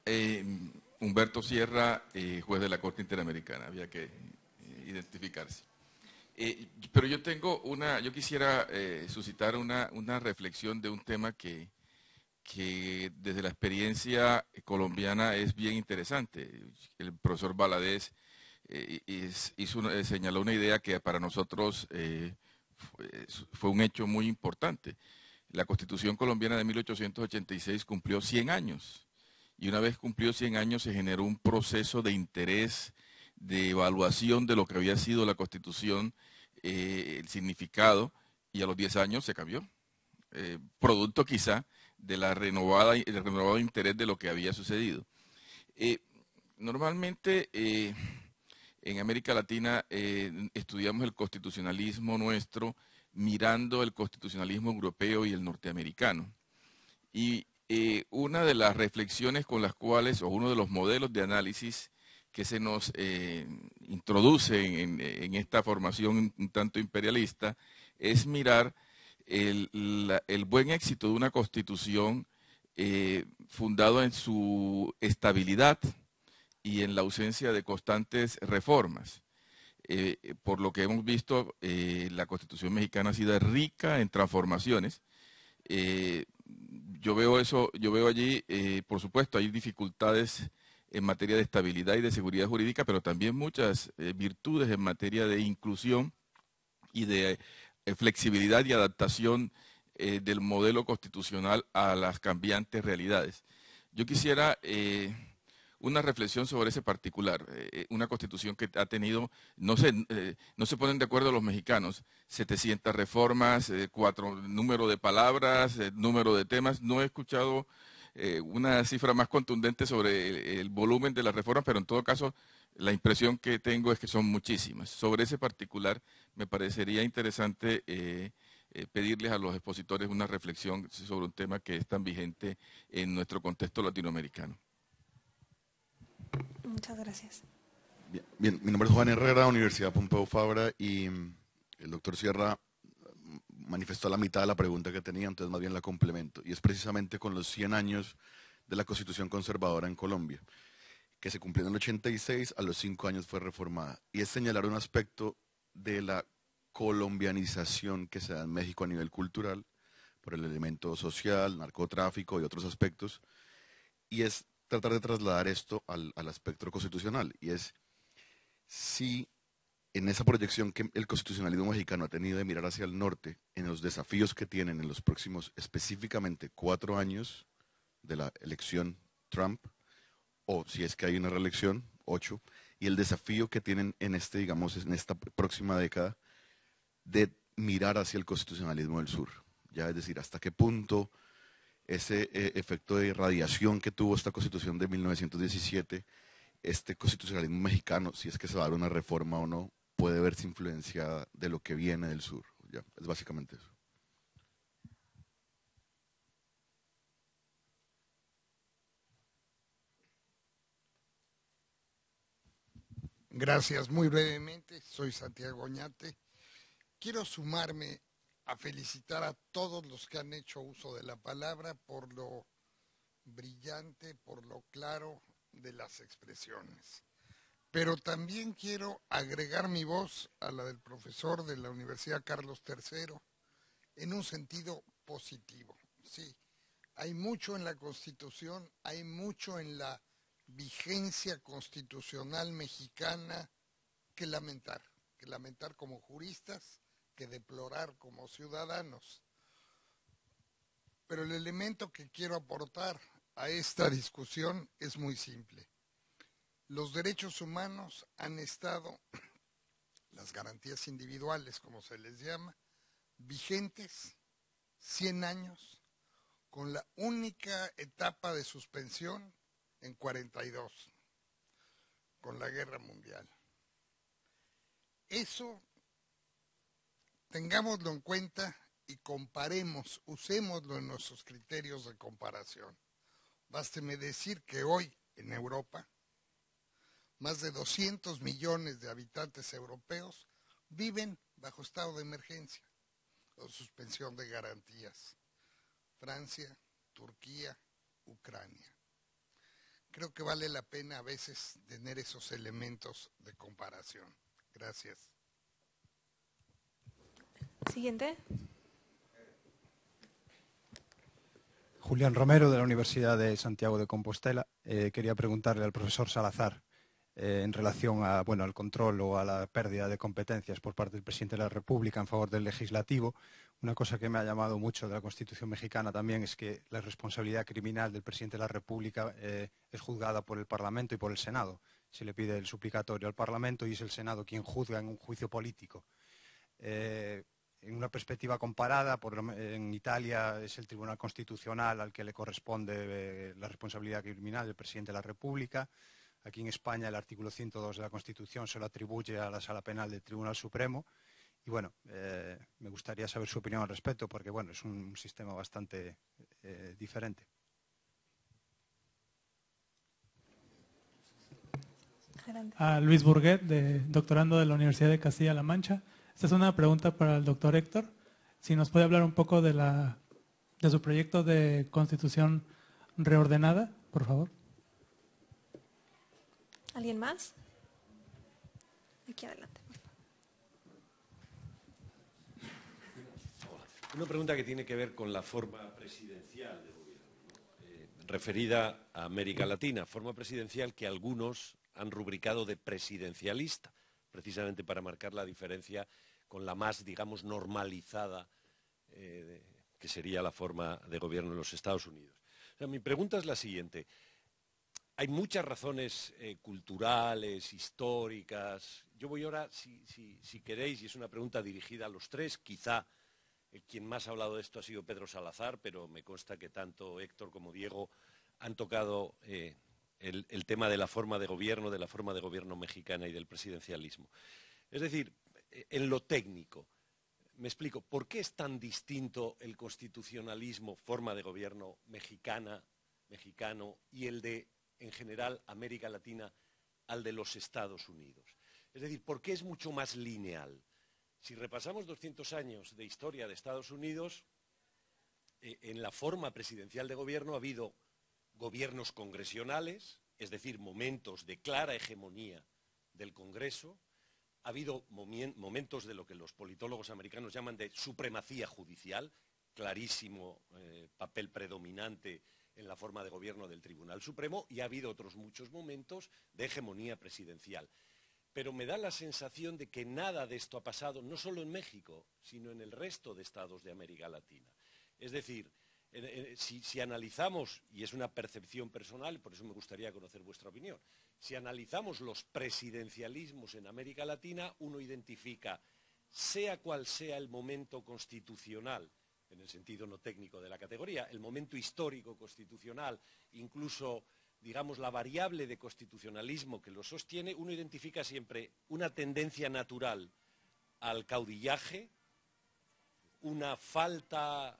Eh, Humberto Sierra, juez de la Corte Interamericana, había que identificarse. Eh, pero yo tengo una, yo quisiera eh, suscitar una, reflexión de un tema que, desde la experiencia colombiana es bien interesante. El profesor Baladés eh, señaló una idea que para nosotros fue, fue, un hecho muy importante. La Constitución colombiana de 1886 cumplió 100 años y una vez cumplió 100 años se generó un proceso de interés de evaluación de lo que había sido la Constitución, eh, el significado, y a los 10 años se cambió. Eh, producto quizá de la renovada, el renovado interés de lo que había sucedido. Eh, normalmente en América Latina estudiamos el constitucionalismo nuestro mirando el constitucionalismo europeo y el norteamericano. Y una de las reflexiones con las cuales, o uno de los modelos de análisis que se nos eh, introduce en, esta formación un tanto imperialista es mirar el, buen éxito de una constitución eh, fundada en su estabilidad y en la ausencia de constantes reformas. Eh, por lo que hemos visto, la constitución mexicana ha sido rica en transformaciones. yo veo eso, yo veo allí, por supuesto, hay dificultades en materia de estabilidad y de seguridad jurídica, pero también muchas eh, virtudes en materia de inclusión y de eh, flexibilidad y adaptación eh, del modelo constitucional a las cambiantes realidades. Yo quisiera una reflexión sobre ese particular, una constitución que ha tenido, no se, no se ponen de acuerdo los mexicanos, 700 reformas, cuatro número de palabras, número de temas, no he escuchado eh, una cifra más contundente sobre el, volumen de las reformas, pero en todo caso la impresión que tengo es que son muchísimas. Sobre ese particular me parecería interesante eh, eh, pedirles a los expositores una reflexión sobre un tema que es tan vigente en nuestro contexto latinoamericano. Muchas gracias. Bien, mi nombre es Juan Herrera, Universidad Pompeu Fabra, y el doctor Sierra manifestó la mitad de la pregunta que tenía, entonces más bien la complemento. Y es precisamente con los 100 años de la Constitución Conservadora en Colombia, que se cumplió en el 86, a los 5 años fue reformada. Y es señalar un aspecto de la colombianización que se da en México a nivel cultural, por el elemento social, narcotráfico y otros aspectos, y es tratar de trasladar esto al, al constitucional. Y es, si en esa proyección que el constitucionalismo mexicano ha tenido de mirar hacia el norte, en los desafíos que tienen en los próximos específicamente cuatro años de la elección Trump, o si es que hay una reelección, ocho, y el desafío que tienen en este, digamos, en esta próxima década de mirar hacia el constitucionalismo del sur. Ya es decir, hasta qué punto ese eh, efecto de irradiación que tuvo esta constitución de 1917, este constitucionalismo mexicano, si es que se va a dar una reforma o no, puede verse influenciada de lo que viene del sur. Ya, es básicamente eso. Gracias. Muy brevemente, soy Santiago Oñate. Quiero sumarme a felicitar a todos los que han hecho uso de la palabra por lo brillante, por lo claro de las expresiones pero también quiero agregar mi voz a la del profesor de la Universidad Carlos III en un sentido positivo. Sí, hay mucho en la Constitución, hay mucho en la vigencia constitucional mexicana que lamentar, que lamentar como juristas, que deplorar como ciudadanos. Pero el elemento que quiero aportar a esta discusión es muy simple los derechos humanos han estado, las garantías individuales como se les llama, vigentes 100 años, con la única etapa de suspensión en 42, con la guerra mundial. Eso, tengámoslo en cuenta y comparemos, usémoslo en nuestros criterios de comparación. Básteme decir que hoy en Europa más de 200 millones de habitantes europeos viven bajo estado de emergencia o suspensión de garantías. Francia, Turquía, Ucrania. Creo que vale la pena a veces tener esos elementos de comparación. Gracias. Siguiente. Julián Romero de la Universidad de Santiago de Compostela. Eh, quería preguntarle al profesor Salazar eh, en relación al control o a la pérdida de competencias por parte del presidente de la República en favor del legislativo. Una cosa que me ha llamado mucho de la Constitución mexicana también es que la responsabilidad criminal del presidente de la República eh, es juzgada por el Parlamento y por el Senado. Se le pide el suplicatorio al Parlamento y es el Senado quien juzga en un juicio político. Eh, en una perspectiva comparada, en Italia es el Tribunal Constitucional al que le corresponde la responsabilidad criminal del presidente de la República. Aquí en España el artículo 102 de la Constitución se lo atribuye a la Sala Penal del Tribunal Supremo. Y bueno, eh, me gustaría saber su opinión al respecto, porque bueno, es un, sistema bastante eh, diferente. A Luis Burguet, doctorando de la Universidad de Castilla-La Mancha. Esta es una pregunta para el doctor Héctor. Si nos puede hablar un poco de su proyecto de constitución reordenada, por favor. ¿Alguien más? Aquí adelante. Una pregunta que tiene que ver con la forma presidencial de gobierno, eh, referida a América Latina, forma presidencial que algunos han rubricado de presidencialista, precisamente para marcar la diferencia con la más, digamos, normalizada, eh, que sería la forma de gobierno en los Estados Unidos. mi pregunta es la siguiente. Hay muchas razones eh, culturales, históricas. Yo voy ahora, si, queréis, y es una pregunta dirigida a los tres, quizá eh, quien más ha hablado de esto ha sido Pedro Salazar, pero me consta que tanto Héctor como Diego han tocado eh, el, tema de la forma de gobierno, de la forma de gobierno mexicana y del presidencialismo. Es decir, en lo técnico, me explico, ¿por qué es tan distinto el constitucionalismo, forma de gobierno mexicana, mexicano, y el de en general América Latina al de los Estados Unidos. Es decir, ¿por qué es mucho más lineal. Si repasamos 200 años de historia de Estados Unidos, eh, en la forma presidencial de gobierno ha habido gobiernos congresionales, es decir, momentos de clara hegemonía del Congreso, ha habido momentos de lo que los politólogos americanos llaman de supremacía judicial, clarísimo eh, papel predominante en la forma de gobierno del Tribunal Supremo y ha habido otros muchos momentos de hegemonía presidencial. Pero me da la sensación de que nada de esto ha pasado, no solo en México, sino en el resto de estados de América Latina. Es decir, si, analizamos, y es una percepción personal, por eso me gustaría conocer vuestra opinión, si analizamos los presidencialismos en América Latina, uno identifica, sea cual sea el momento constitucional en el sentido no técnico de la categoría, el momento histórico constitucional, incluso, digamos, la variable de constitucionalismo que lo sostiene, uno identifica siempre una tendencia natural al caudillaje, una falta,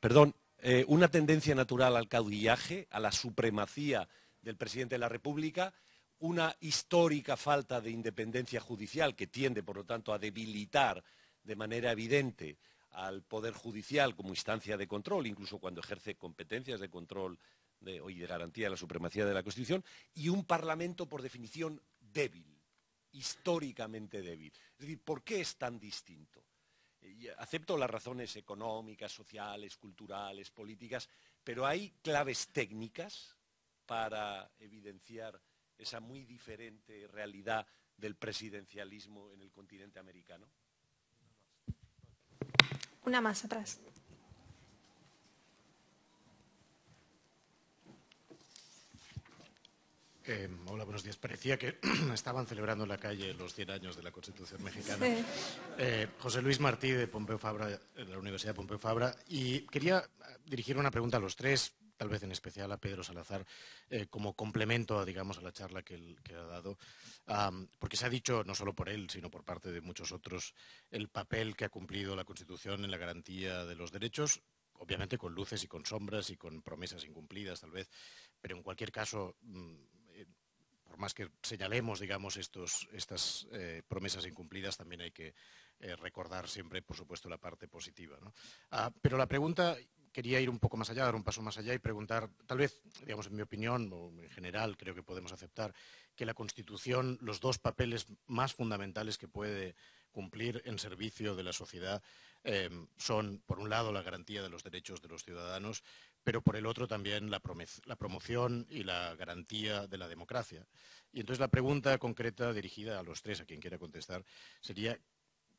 perdón, eh, una tendencia natural al caudillaje, a la supremacía del presidente de la República, una histórica falta de independencia judicial que tiende, por lo tanto, a debilitar de manera evidente al Poder Judicial como instancia de control, incluso cuando ejerce competencias de control y de garantía de la supremacía de la Constitución, y un Parlamento, por definición, débil, históricamente débil. Es decir, ¿por qué es tan distinto? Eh, acepto las razones económicas, sociales, culturales, políticas, pero hay claves técnicas para evidenciar esa muy diferente realidad del presidencialismo en el continente americano. Una más atrás. Eh, hola, buenos días. Parecía que estaban celebrando en la calle los 100 años de la Constitución mexicana. Eh, José Luis Martí de Pompeo Fabra, de la Universidad de Pompeu Fabra, y quería dirigir una pregunta a los tres, tal vez en especial a Pedro Salazar, eh, como complemento, digamos, a la charla que, ha dado, porque se ha dicho, no solo por él, sino por parte de muchos otros, el papel que ha cumplido la Constitución en la garantía de los derechos, obviamente con luces y con sombras y con promesas incumplidas, tal vez, pero en cualquier caso... Mm, eh, por más que señalemos, digamos, estos, estas eh, promesas incumplidas, también hay que recordar siempre, por supuesto, la parte positiva. Ah, pero la pregunta quería ir un poco más allá, dar un paso más allá y preguntar, tal vez, digamos, en mi opinión, o en general, creo que podemos aceptar que la Constitución, los dos papeles más fundamentales que puede cumplir en servicio de la sociedad eh, son, por un lado, la garantía de los derechos de los ciudadanos, pero por el otro también la, promoción y la garantía de la democracia. Y entonces la pregunta concreta dirigida a los tres, a quien quiera contestar, sería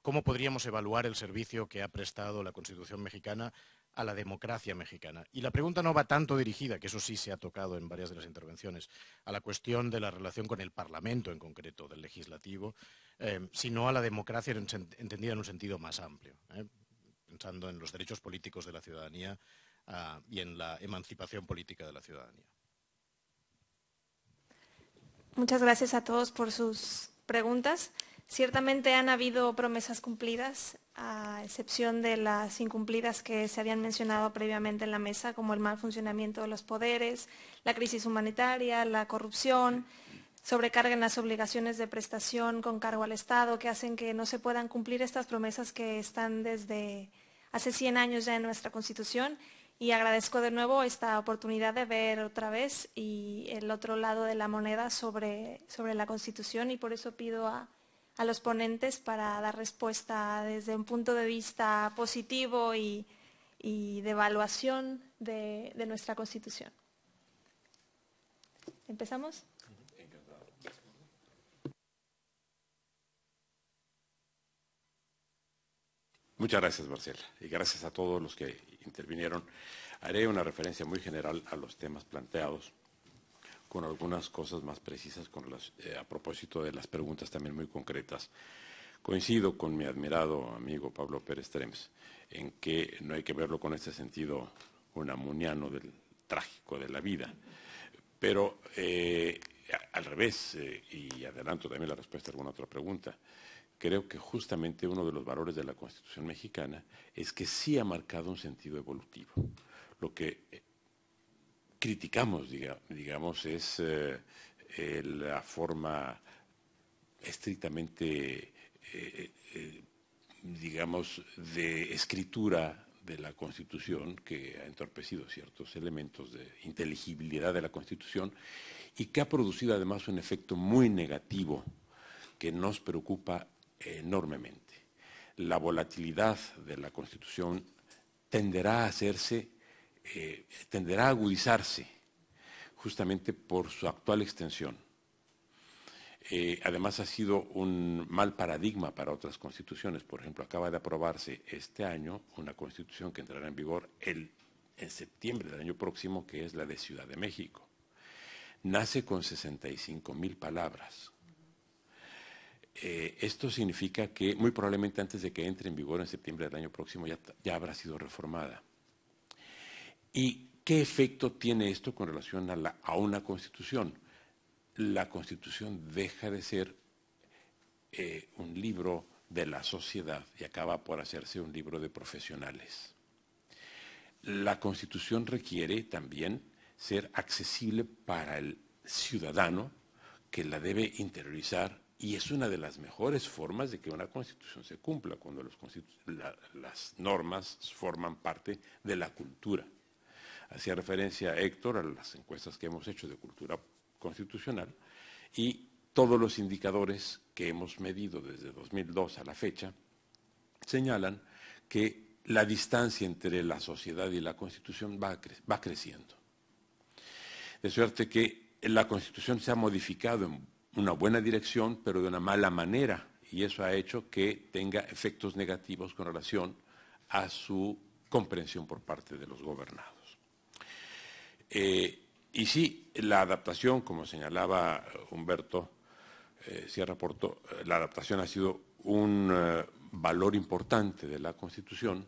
¿cómo podríamos evaluar el servicio que ha prestado la Constitución mexicana a la democracia mexicana. Y la pregunta no va tanto dirigida, que eso sí se ha tocado en varias de las intervenciones, a la cuestión de la relación con el Parlamento en concreto, del legislativo, eh, sino a la democracia entendida en un sentido más amplio, eh, pensando en los derechos políticos de la ciudadanía ah, y en la emancipación política de la ciudadanía. Muchas gracias a todos por sus preguntas. Ciertamente han habido promesas cumplidas, a excepción de las incumplidas que se habían mencionado previamente en la mesa, como el mal funcionamiento de los poderes, la crisis humanitaria, la corrupción, sobrecarga en las obligaciones de prestación con cargo al Estado, que hacen que no se puedan cumplir estas promesas que están desde hace 100 años ya en nuestra Constitución. Y agradezco de nuevo esta oportunidad de ver otra vez y el otro lado de la moneda sobre la Constitución y por eso pido a a los ponentes para dar respuesta desde un punto de vista positivo y, de evaluación de, de nuestra Constitución. ¿Empezamos? Muchas gracias, Marcela, y gracias a todos los que intervinieron. Haré una referencia muy general a los temas planteados con algunas cosas más precisas eh, a propósito de las preguntas también muy concretas. Coincido con mi admirado amigo Pablo Pérez Trems en que no hay que verlo con este sentido unamuniano del trágico de la vida, pero eh, al revés, eh, y adelanto también la respuesta a alguna otra pregunta, creo que justamente uno de los valores de la Constitución mexicana es que sí ha marcado un sentido evolutivo. Lo que criticamos, digamos, es eh, eh, la forma estrictamente, eh, digamos, de escritura de la Constitución, que ha entorpecido ciertos elementos de inteligibilidad de la Constitución y que ha producido además un efecto muy negativo que nos preocupa enormemente. La volatilidad de la Constitución tenderá a hacerse eh, tenderá a agudizarse justamente por su actual extensión. Eh, además ha sido un mal paradigma para otras constituciones. Por ejemplo, acaba de aprobarse este año una constitución que entrará en vigor el, en septiembre del año próximo, que es la de Ciudad de México. Nace con 65 mil palabras. Eh, esto significa que muy probablemente antes de que entre en vigor en septiembre del año próximo ya, ya habrá sido reformada. ¿Y qué efecto tiene esto con relación a, una constitución? La constitución deja de ser eh, un libro de la sociedad y acaba por hacerse un libro de profesionales. La constitución requiere también ser accesible para el ciudadano que la debe interiorizar y es una de las mejores formas de que una constitución se cumpla, cuando las normas forman parte de la cultura hacía referencia Héctor a las encuestas que hemos hecho de cultura constitucional y todos los indicadores que hemos medido desde 2002 a la fecha señalan que la distancia entre la sociedad y la Constitución va, va creciendo. De suerte que la Constitución se ha modificado en una buena dirección, pero de una mala manera, y eso ha hecho que tenga efectos negativos con relación a su comprensión por parte de los gobernados. Eh, y sí, la adaptación, como señalaba Humberto eh, Sierra Porto, eh, la adaptación ha sido un valor importante de la Constitución,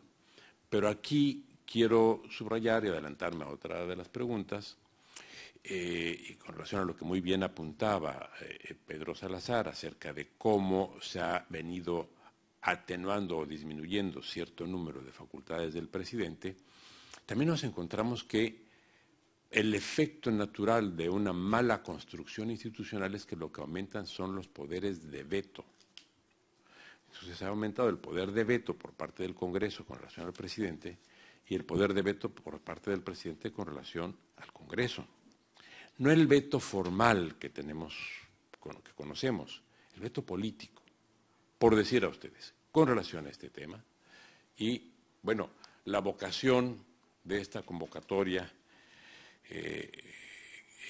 pero aquí quiero subrayar y adelantarme a otra de las preguntas, y con relación a lo que muy bien apuntaba Pedro Salazar acerca de cómo se ha venido atenuando o disminuyendo cierto número de facultades del presidente, también nos encontramos que el efecto natural de una mala construcción institucional es que lo que aumentan son los poderes de veto. Entonces se ha aumentado el poder de veto por parte del Congreso con relación al presidente y el poder de veto por parte del presidente con relación al Congreso. No el veto formal que tenemos, que conocemos, el veto político, por decir a ustedes, con relación a este tema. Y bueno, la vocación de esta convocatoria eh,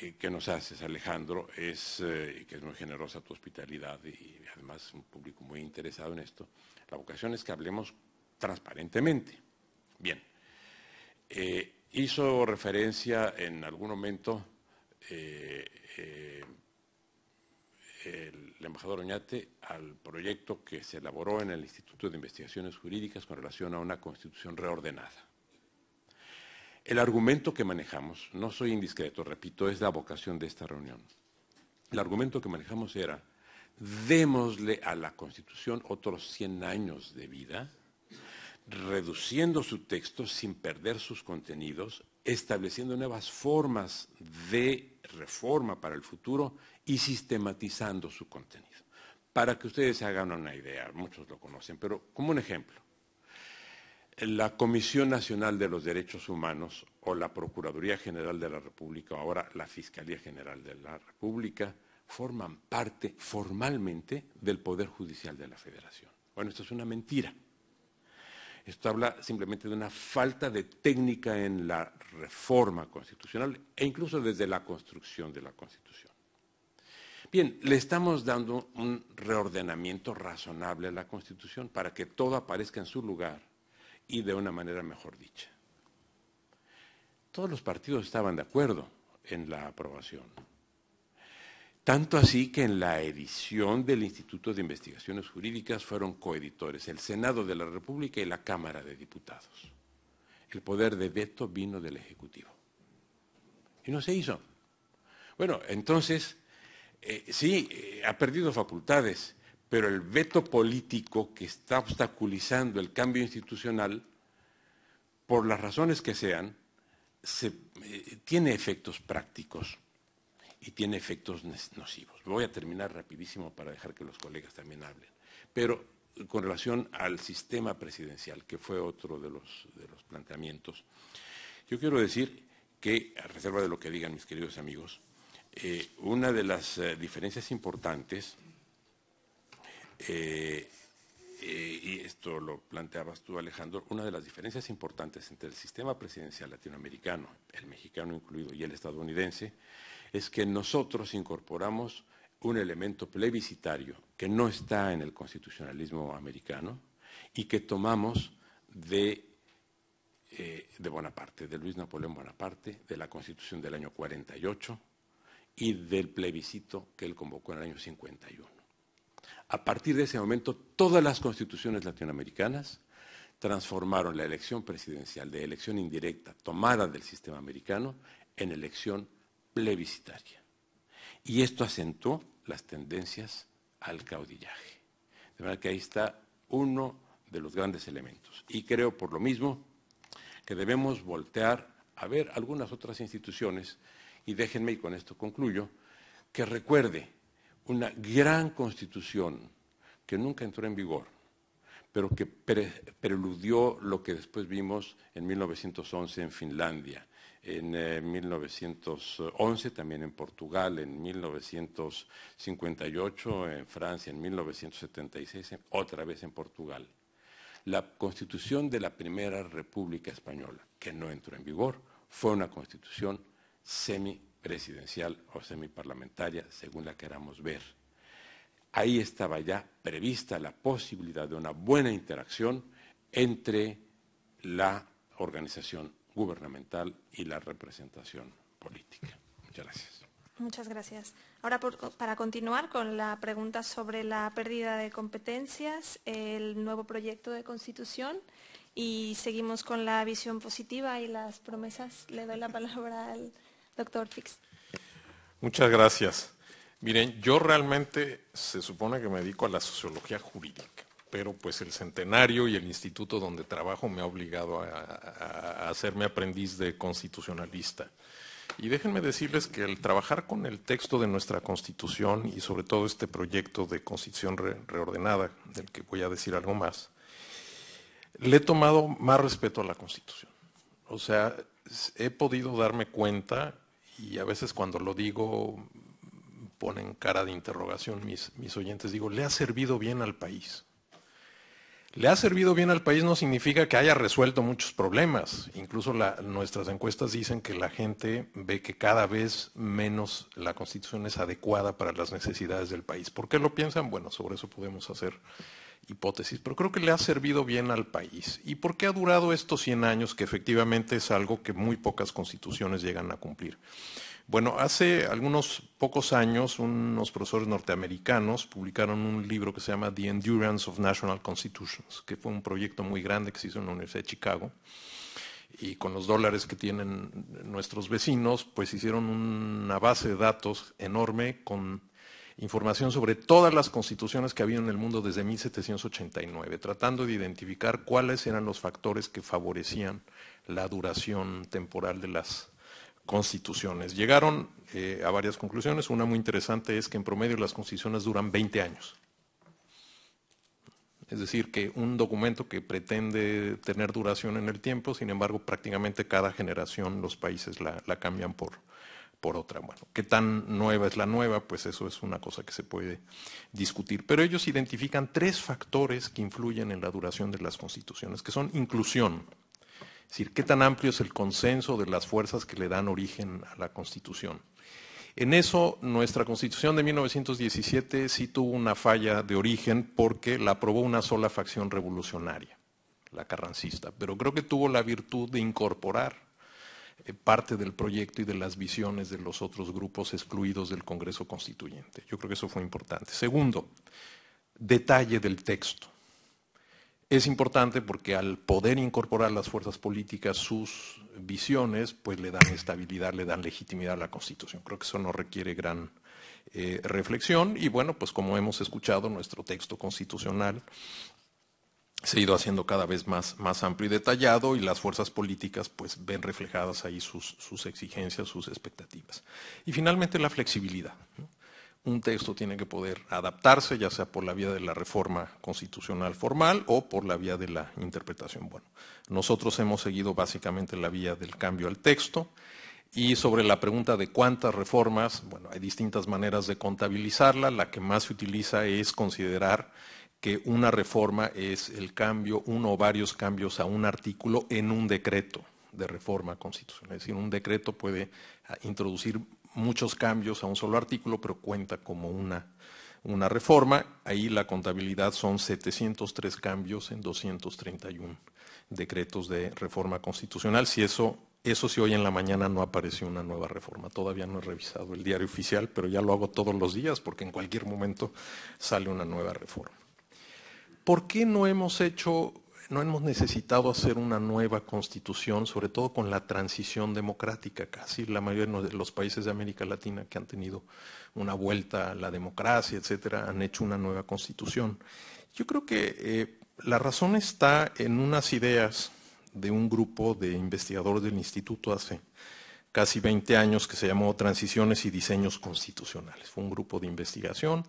eh, que nos haces, Alejandro, es eh, que es muy generosa tu hospitalidad y además un público muy interesado en esto. La vocación es que hablemos transparentemente. Bien, hizo referencia en algún momento el embajador Oñate al proyecto que se elaboró en el Instituto de Investigaciones Jurídicas con relación a una constitución reordenada. El argumento que manejamos, no soy indiscreto, repito, es la vocación de esta reunión. El argumento que manejamos era, démosle a la Constitución otros 100 años de vida, reduciendo su texto sin perder sus contenidos, estableciendo nuevas formas de reforma para el futuro y sistematizando su contenido. Para que ustedes hagan una idea, muchos lo conocen, pero como un ejemplo, la Comisión Nacional de los Derechos Humanos o la Procuraduría General de la República, o ahora la Fiscalía General de la República, forman parte formalmente del Poder Judicial de la Federación. Bueno, esto es una mentira. Esto habla simplemente de una falta de técnica en la reforma constitucional e incluso desde la construcción de la Constitución. Bien, le estamos dando un reordenamiento razonable a la Constitución para que todo aparezca en su lugar y de una manera mejor dicha. Todos los partidos estaban de acuerdo en la aprobación. Tanto así que en la edición del Instituto de Investigaciones Jurídicas fueron coeditores el Senado de la República y la Cámara de Diputados. El poder de veto vino del Ejecutivo. Y no se hizo. Bueno, entonces, eh, sí, eh, ha perdido facultades, pero el veto político que está obstaculizando el cambio institucional, por las razones que sean, eh, tiene efectos prácticos y tiene efectos nocivos. Voy a terminar rapidísimo para dejar que los colegas también hablen. Pero eh, con relación al sistema presidencial, que fue otro de los, de los planteamientos, yo quiero decir que, a reserva de lo que digan mis queridos amigos, eh, una de las diferencias importantes eh, eh, y esto lo planteabas tú, Alejandro, una de las diferencias importantes entre el sistema presidencial latinoamericano, el mexicano incluido, y el estadounidense, es que nosotros incorporamos un elemento plebiscitario que no está en el constitucionalismo americano y que tomamos de, eh, de Bonaparte, de Luis Napoleón Bonaparte, de la Constitución del año 48 y del plebiscito que él convocó en el año 51. A partir de ese momento, todas las constituciones latinoamericanas transformaron la elección presidencial de elección indirecta tomada del sistema americano en elección plebiscitaria. Y esto acentuó las tendencias al caudillaje. De manera que ahí está uno de los grandes elementos. Y creo por lo mismo que debemos voltear a ver algunas otras instituciones, y déjenme, y con esto concluyo, que recuerde una gran constitución que nunca entró en vigor, pero que preludió lo que después vimos en 1911 en Finlandia, en 1911 eh, también en Portugal, en 1958 en Francia, en 1976 otra vez en Portugal. La constitución de la Primera República Española, que no entró en vigor, fue una constitución semi presidencial o semiparlamentaria, según la queramos ver. Ahí estaba ya prevista la posibilidad de una buena interacción entre la organización gubernamental y la representación política. Muchas gracias. Muchas gracias. Ahora, para continuar con la pregunta sobre la pérdida de competencias, el nuevo proyecto de constitución y seguimos con la visión positiva y las promesas, le doy la palabra al doctor Fix. Muchas gracias. Miren, yo realmente se supone que me dedico a la sociología jurídica, pero pues el centenario y el instituto donde trabajo me ha obligado a, hacerme aprendiz de constitucionalista. Y déjenme decirles que el trabajar con el texto de nuestra Constitución y sobre todo este proyecto de Constitución reordenada, del que voy a decir algo más, le he tomado más respeto a la Constitución. O sea, he podido darme cuenta y a veces cuando lo digo ponen cara de interrogación mis, oyentes, digo, ¿le ha servido bien al país? Le ha servido bien al país no significa que haya resuelto muchos problemas. Incluso nuestras encuestas dicen que la gente ve que cada vez menos la constitución es adecuada para las necesidades del país. ¿Por qué lo piensan? Bueno, sobre eso podemos hacer hipótesis, pero creo que le ha servido bien al país. ¿Y por qué ha durado estos 100 años, que efectivamente es algo que muy pocas constituciones llegan a cumplir? Bueno, hace algunos pocos años unos profesores norteamericanos publicaron un libro que se llama The Endurance of National Constitutions, que fue un proyecto muy grande que se hizo en la Universidad de Chicago. Y con los dólares que tienen nuestros vecinos, pues hicieron una base de datos enorme con información sobre todas las constituciones que había en el mundo desde 1789, tratando de identificar cuáles eran los factores que favorecían la duración temporal de las constituciones. Llegaron eh, a varias conclusiones. Una muy interesante es que en promedio las constituciones duran 20 años. Es decir, que un documento que pretende tener duración en el tiempo, sin embargo, prácticamente cada generación los países la, cambian por, por otra. Bueno, ¿qué tan nueva es la nueva? Pues eso es una cosa que se puede discutir. Pero ellos identifican tres factores que influyen en la duración de las constituciones, que son inclusión, es decir, qué tan amplio es el consenso de las fuerzas que le dan origen a la Constitución. En eso, nuestra Constitución de 1917 sí tuvo una falla de origen porque la aprobó una sola facción revolucionaria, la carrancista, pero creo que tuvo la virtud de incorporar eh, parte del proyecto y de las visiones de los otros grupos excluidos del Congreso Constituyente. Yo creo que eso fue importante. Segundo, detalle del texto. Es importante porque al poder incorporar las fuerzas políticas sus visiones, pues le dan estabilidad, le dan legitimidad a la Constitución. Creo que eso no requiere gran eh, reflexión y bueno, pues como hemos escuchado, nuestro texto constitucional se ha ido haciendo cada vez más, más amplio y detallado y las fuerzas políticas pues ven reflejadas ahí sus, sus exigencias, sus expectativas. Y finalmente la flexibilidad. ¿no? un texto tiene que poder adaptarse, ya sea por la vía de la reforma constitucional formal o por la vía de la interpretación. Bueno, nosotros hemos seguido básicamente la vía del cambio al texto y sobre la pregunta de cuántas reformas, bueno, hay distintas maneras de contabilizarla, la que más se utiliza es considerar que una reforma es el cambio, uno o varios cambios a un artículo en un decreto de reforma constitucional. Es decir, un decreto puede introducir muchos cambios a un solo artículo, pero cuenta como una, una reforma. Ahí la contabilidad son 703 cambios en 231 decretos de reforma constitucional. Si eso, eso sí si hoy en la mañana no apareció una nueva reforma. Todavía no he revisado el diario oficial, pero ya lo hago todos los días porque en cualquier momento sale una nueva reforma. ¿Por qué no hemos hecho no hemos necesitado hacer una nueva constitución, sobre todo con la transición democrática. Casi la mayoría de los países de América Latina que han tenido una vuelta a la democracia, etcétera, han hecho una nueva constitución. Yo creo que eh, la razón está en unas ideas de un grupo de investigadores del instituto hace casi 20 años que se llamó Transiciones y Diseños Constitucionales. Fue un grupo de investigación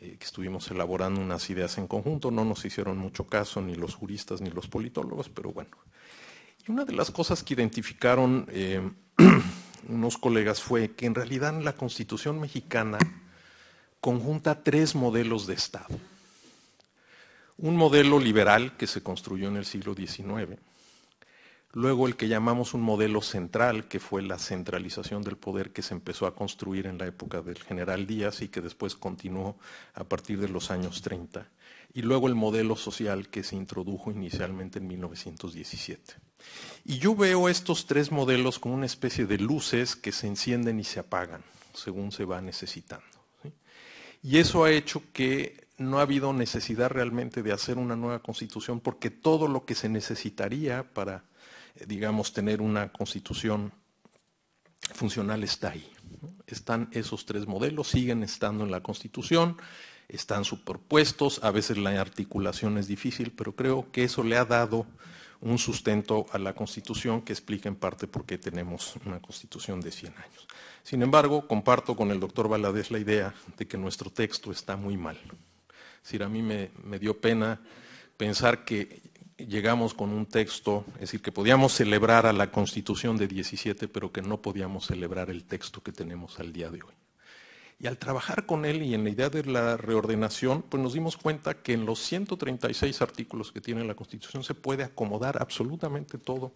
eh, que estuvimos elaborando unas ideas en conjunto, no nos hicieron mucho caso ni los juristas ni los politólogos, pero bueno. Y una de las cosas que identificaron eh, unos colegas fue que en realidad la Constitución mexicana conjunta tres modelos de Estado. Un modelo liberal que se construyó en el siglo XIX, Luego el que llamamos un modelo central, que fue la centralización del poder que se empezó a construir en la época del general Díaz y que después continuó a partir de los años 30. Y luego el modelo social que se introdujo inicialmente en 1917. Y yo veo estos tres modelos como una especie de luces que se encienden y se apagan según se va necesitando. Y eso ha hecho que no ha habido necesidad realmente de hacer una nueva constitución porque todo lo que se necesitaría para digamos, tener una constitución funcional está ahí. Están esos tres modelos, siguen estando en la constitución, están superpuestos, a veces la articulación es difícil, pero creo que eso le ha dado un sustento a la Constitución que explica en parte por qué tenemos una Constitución de 100 años. Sin embargo, comparto con el doctor Valadez la idea de que nuestro texto está muy mal. Es decir, a mí me, me dio pena pensar que llegamos con un texto, es decir, que podíamos celebrar a la Constitución de 17, pero que no podíamos celebrar el texto que tenemos al día de hoy. Y al trabajar con él y en la idea de la reordenación, pues nos dimos cuenta que en los 136 artículos que tiene la Constitución se puede acomodar absolutamente todo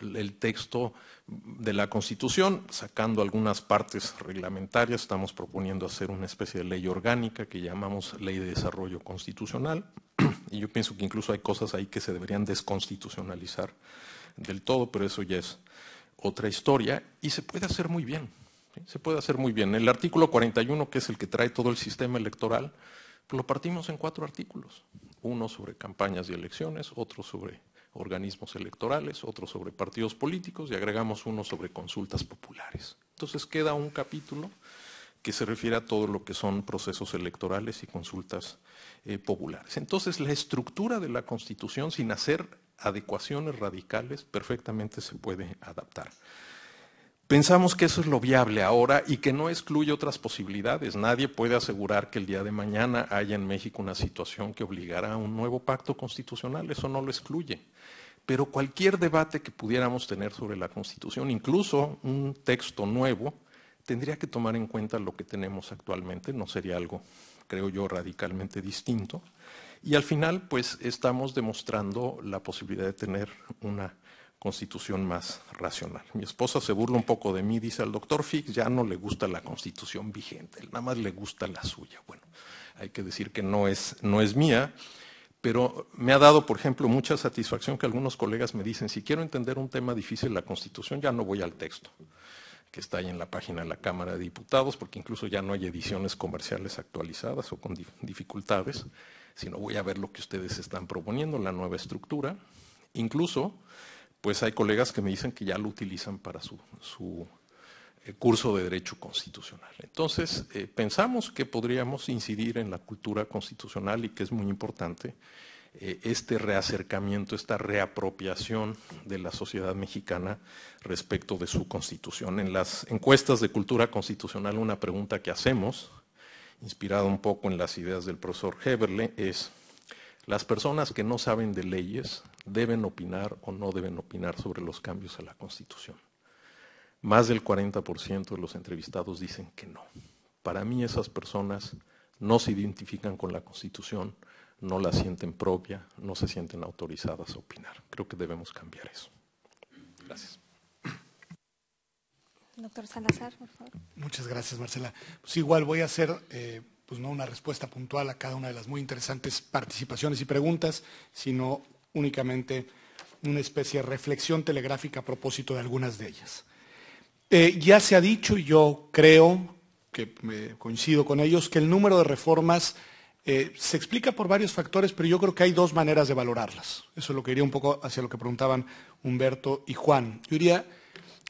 el texto de la Constitución, sacando algunas partes reglamentarias. Estamos proponiendo hacer una especie de ley orgánica que llamamos Ley de Desarrollo Constitucional. y yo pienso que incluso hay cosas ahí que se deberían desconstitucionalizar del todo, pero eso ya es otra historia y se puede hacer muy bien. Se puede hacer muy bien. El artículo 41, que es el que trae todo el sistema electoral, pues lo partimos en cuatro artículos. Uno sobre campañas y elecciones, otro sobre organismos electorales, otro sobre partidos políticos y agregamos uno sobre consultas populares. Entonces queda un capítulo que se refiere a todo lo que son procesos electorales y consultas eh, populares. Entonces, la estructura de la Constitución, sin hacer adecuaciones radicales, perfectamente se puede adaptar. Pensamos que eso es lo viable ahora y que no excluye otras posibilidades. Nadie puede asegurar que el día de mañana haya en México una situación que obligará a un nuevo pacto constitucional. Eso no lo excluye. Pero cualquier debate que pudiéramos tener sobre la Constitución, incluso un texto nuevo, tendría que tomar en cuenta lo que tenemos actualmente. No sería algo creo yo, radicalmente distinto. Y al final, pues estamos demostrando la posibilidad de tener una constitución más racional. Mi esposa se burla un poco de mí, dice al doctor Fix, ya no le gusta la constitución vigente, nada más le gusta la suya. Bueno, hay que decir que no es, no es mía, pero me ha dado, por ejemplo, mucha satisfacción que algunos colegas me dicen, si quiero entender un tema difícil, la constitución, ya no voy al texto que está ahí en la página de la Cámara de Diputados, porque incluso ya no hay ediciones comerciales actualizadas o con dificultades, sino voy a ver lo que ustedes están proponiendo, la nueva estructura. Incluso, pues hay colegas que me dicen que ya lo utilizan para su, eh, curso de Derecho Constitucional. Entonces, eh, pensamos que podríamos incidir en la cultura constitucional y que es muy importante eh, este reacercamiento, esta reapropiación de la sociedad mexicana respecto de su constitución. En las encuestas de cultura constitucional, una pregunta que hacemos, inspirada un poco en las ideas del profesor Heberle, es, ¿las personas que no saben de leyes deben opinar o no deben opinar sobre los cambios a la constitución? Más del 40% de los entrevistados dicen que no. Para mí esas personas no se identifican con la constitución, no la sienten propia, no se sienten autorizadas a opinar. Creo que debemos cambiar eso. Gracias. Doctor Salazar, por favor. Muchas gracias, Marcela. Pues igual voy a hacer, eh, pues no una respuesta puntual a cada una de las muy interesantes participaciones y preguntas, sino únicamente una especie de reflexión telegráfica a propósito de algunas de ellas. Eh, ya se ha dicho, y yo creo que coincido con ellos, que el número de reformas eh, se explica por varios factores, pero yo creo que hay dos maneras de valorarlas. Eso es lo que iría un poco hacia lo que preguntaban Humberto y Juan. Yo diría,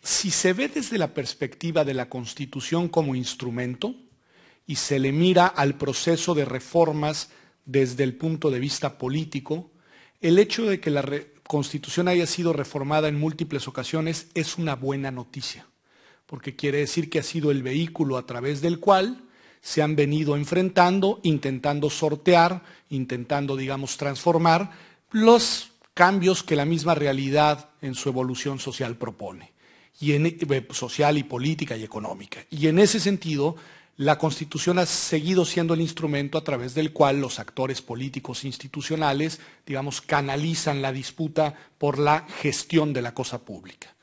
si se ve desde la perspectiva de la Constitución como instrumento y se le mira al proceso de reformas desde el punto de vista político, el hecho de que la Constitución haya sido reformada en múltiples ocasiones es una buena noticia, porque quiere decir que ha sido el vehículo a través del cual se han venido enfrentando, intentando sortear, intentando, digamos, transformar los cambios que la misma realidad en su evolución social propone, y eh, social y política y económica. Y en ese sentido, la Constitución ha seguido siendo el instrumento a través del cual los actores políticos institucionales, digamos, canalizan la disputa por la gestión de la cosa pública.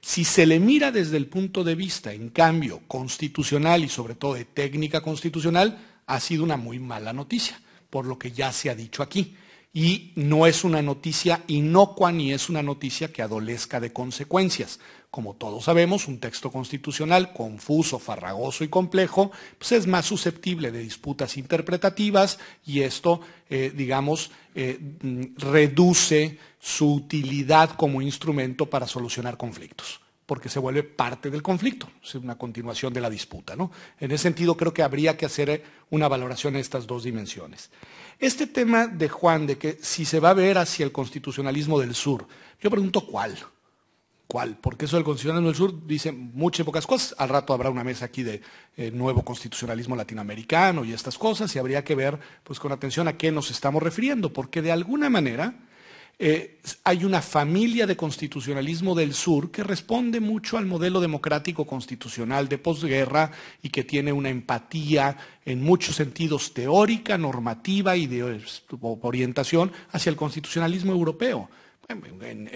Si se le mira desde el punto de vista, en cambio, constitucional y sobre todo de técnica constitucional, ha sido una muy mala noticia, por lo que ya se ha dicho aquí y no es una noticia inocua ni es una noticia que adolezca de consecuencias. Como todos sabemos, un texto constitucional confuso, farragoso y complejo, pues, es más susceptible de disputas interpretativas y esto, eh, digamos, eh, mm, reduce su utilidad como instrumento para solucionar conflictos porque se vuelve parte del conflicto, es una continuación de la disputa. ¿no? En ese sentido, creo que habría que hacer eh, una valoración en estas dos dimensiones. Este tema de Juan, de que si se va a ver hacia el constitucionalismo del sur, yo pregunto cuál. ¿Cuál? Porque eso del constitucionalismo del sur dice muchas y pocas cosas. Al rato habrá una mesa aquí de eh, nuevo constitucionalismo latinoamericano y estas cosas, y habría que ver pues, con atención a qué nos estamos refiriendo, porque de alguna manera eh, hay una familia de constitucionalismo del sur que responde mucho al modelo democrático constitucional de posguerra y que tiene una empatía en muchos sentidos teórica, normativa y de orientación hacia el constitucionalismo europeo. En,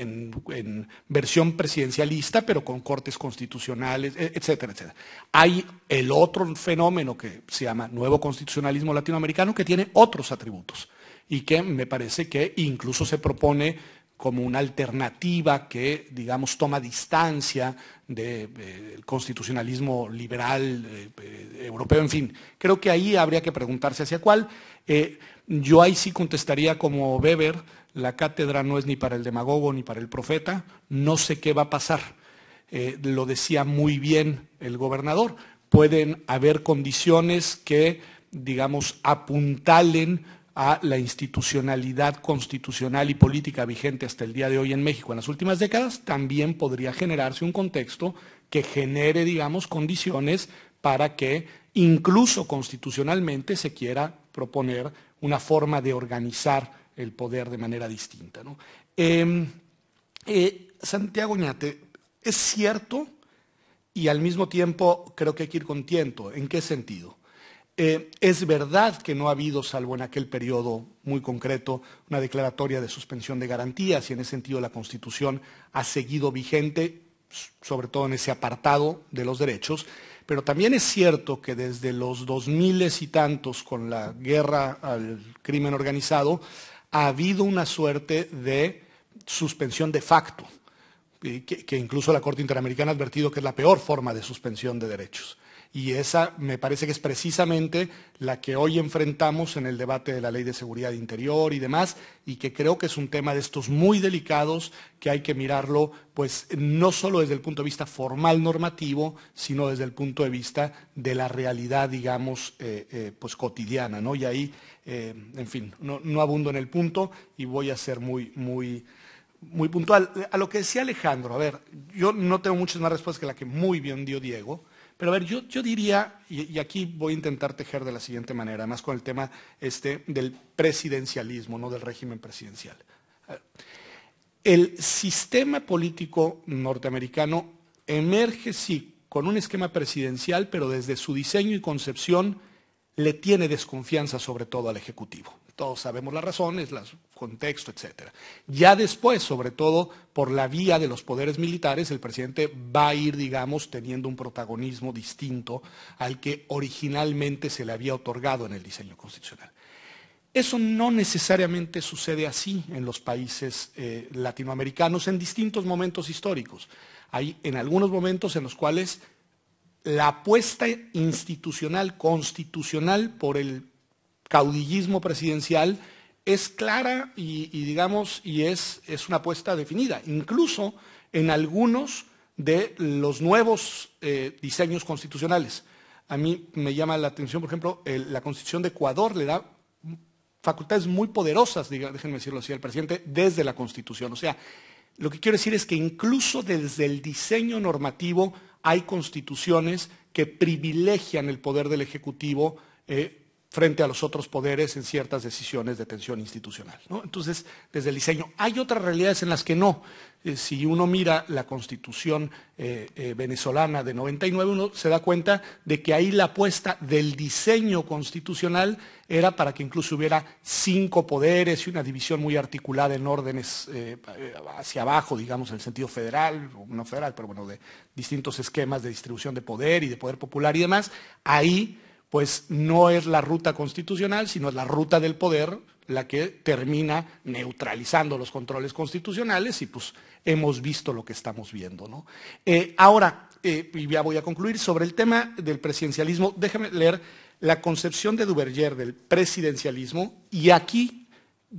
en, versión presidencialista, pero con cortes constitucionales, e, etcétera, etcétera. Hay el otro fenómeno que se llama nuevo constitucionalismo latinoamericano que tiene otros atributos y que me parece que incluso se propone como una alternativa que, digamos, toma distancia eh, del constitucionalismo liberal eh, eh, europeo, en fin. Creo que ahí habría que preguntarse hacia cuál. yo ahí sí contestaría como Weber, la cátedra no es ni para el demagogo ni para el profeta, no sé qué va a pasar. lo decía muy bien el gobernador, pueden haber condiciones que, digamos, apuntalen a la institucionalidad constitucional y política vigente hasta el día de hoy en México en las últimas décadas, también podría generarse un contexto que genere, digamos, condiciones para que incluso constitucionalmente se quiera proponer una forma de organizar el poder de manera distinta. ¿no? Em, eh, Santiago Ñate, es cierto y al mismo tiempo creo que hay que ir con tiento. ¿En qué sentido? Eh, es verdad que no ha habido, salvo en aquel periodo muy concreto, una declaratoria de suspensión de garantías y en ese sentido la Constitución ha seguido vigente, sobre todo en ese apartado de los derechos, pero también es cierto que desde los dos miles y tantos con la guerra al crimen organizado ha habido una suerte de suspensión de facto, que incluso la Corte Interamericana ha advertido que es la peor forma de suspensión de derechos. Y esa me parece que es precisamente la que hoy enfrentamos en el debate de la ley de seguridad interior y demás, y que creo que es un tema de estos muy delicados que hay que mirarlo, pues no solo desde el punto de vista formal normativo, sino desde el punto de vista de la realidad, digamos, eh, eh, pues cotidiana, ¿no? Y ahí, eh, en fin, no, abundo en el punto y voy a ser muy, muy puntual. A lo que decía Alejandro, a ver, yo no tengo muchas más respuestas que la que muy bien dio Diego pero a ver, yo, diría, y, aquí voy a intentar tejer de la siguiente manera, además con el tema este, del presidencialismo, no del régimen presidencial. El sistema político norteamericano emerge, sí, con un esquema presidencial, pero desde su diseño y concepción le tiene desconfianza sobre todo al Ejecutivo. Todos sabemos las razones, el contexto, etc. Ya después, sobre todo por la vía de los poderes militares, el presidente va a ir, digamos, teniendo un protagonismo distinto al que originalmente se le había otorgado en el diseño constitucional. Eso no necesariamente sucede así en los países eh, latinoamericanos en distintos momentos históricos. Hay en algunos momentos en los cuales la apuesta institucional, constitucional por el caudillismo presidencial es clara y, digamos, y es, una apuesta definida, incluso en algunos de los nuevos eh, diseños constitucionales. A mí me llama la atención, por ejemplo, la constitución de Ecuador le da facultades muy poderosas, déjenme decirlo así, al presidente desde la constitución. O sea, lo que quiero decir es que incluso desde el diseño normativo hay constituciones que privilegian el poder del Ejecutivo eh, frente a los otros poderes en ciertas decisiones de tensión institucional. Entonces, desde el diseño, hay otras realidades en las que no. Eh, si uno mira la constitución eh, eh, venezolana de 99, uno se da cuenta de que ahí la apuesta del diseño constitucional era para que incluso hubiera cinco poderes y una división muy articulada en órdenes hacia abajo, digamos, en el sentido federal, no federal, pero bueno, de distintos esquemas de distribución de poder y de poder popular y demás. Ahí pues no es la ruta constitucional, sino es la ruta del poder la que termina neutralizando los controles constitucionales y pues hemos visto lo que estamos viendo. ¿no? Eh, ahora, eh, y ya voy a concluir, sobre el tema del presidencialismo, déjeme leer la concepción de Duverger del presidencialismo y aquí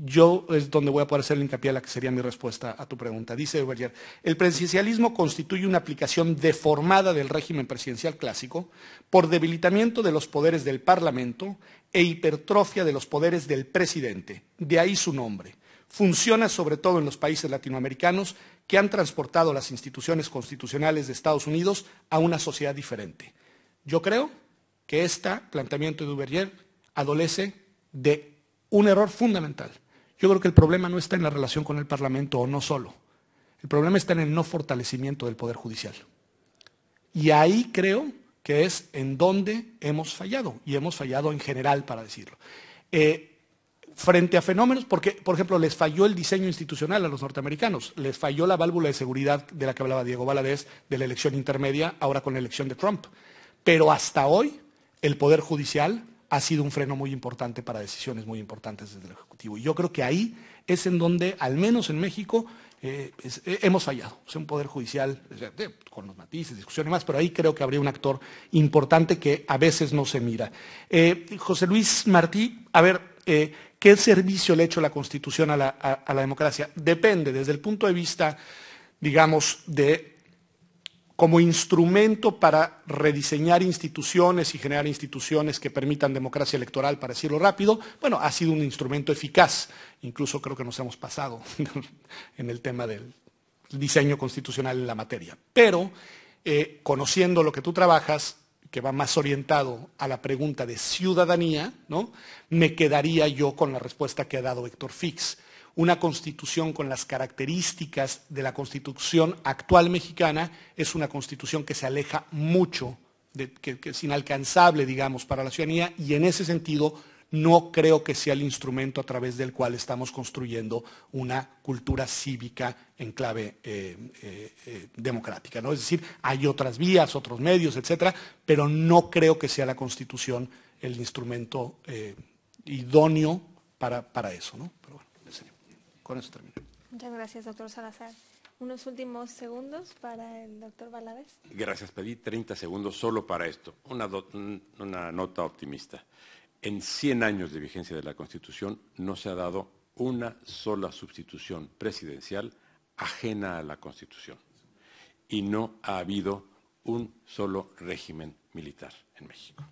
yo es donde voy a poder hacer el hincapié la que sería mi respuesta a tu pregunta. Dice Berger, el presidencialismo constituye una aplicación deformada del régimen presidencial clásico por debilitamiento de los poderes del Parlamento e hipertrofia de los poderes del presidente, de ahí su nombre. Funciona sobre todo en los países latinoamericanos que han transportado las instituciones constitucionales de Estados Unidos a una sociedad diferente. Yo creo que este planteamiento de Duverger adolece de un error fundamental yo creo que el problema no está en la relación con el Parlamento o no solo. El problema está en el no fortalecimiento del Poder Judicial. Y ahí creo que es en donde hemos fallado, y hemos fallado en general, para decirlo. Eh, frente a fenómenos, porque, por ejemplo, les falló el diseño institucional a los norteamericanos, les falló la válvula de seguridad de la que hablaba Diego Valadez, de la elección intermedia, ahora con la elección de Trump. Pero hasta hoy, el Poder Judicial ha sido un freno muy importante para decisiones muy importantes desde el Ejecutivo. Y yo creo que ahí es en donde, al menos en México, eh, eh, hemos fallado. Es un poder judicial con los matices, discusión y más, pero ahí creo que habría un actor importante que a veces no se mira. Eh, José Luis Martí, a ver, ¿qué servicio le ha hecho la Constitución a la democracia? Depende, desde el punto de vista, digamos, de como instrumento para rediseñar instituciones y generar instituciones que permitan democracia electoral, para decirlo rápido, bueno, ha sido un instrumento eficaz. Incluso creo que nos hemos pasado en el tema del diseño constitucional en la materia. Pero, eh, conociendo lo que tú trabajas, que va más orientado a la pregunta de ciudadanía, ¿no? me quedaría yo con la respuesta que ha dado Héctor Fix una constitución con las características de la constitución actual mexicana es una constitución que se aleja mucho, que, es inalcanzable, digamos, para la ciudadanía y en ese sentido no creo que sea el instrumento a través del cual estamos construyendo una cultura cívica en clave eh, eh, eh, democrática. ¿no? Es decir, hay otras vías, otros medios, etcétera, pero no creo que sea la Constitución el instrumento idóneo para, para, eso. ¿no? Pero con eso termino. Muchas gracias, doctor Salazar. Unos últimos segundos para el doctor Valadez. Gracias, pedí 30 segundos solo para esto. Una, una nota optimista. En 100 años de vigencia de la Constitución no se ha dado una sola sustitución presidencial ajena a la Constitución. Y no ha habido un solo régimen militar en México.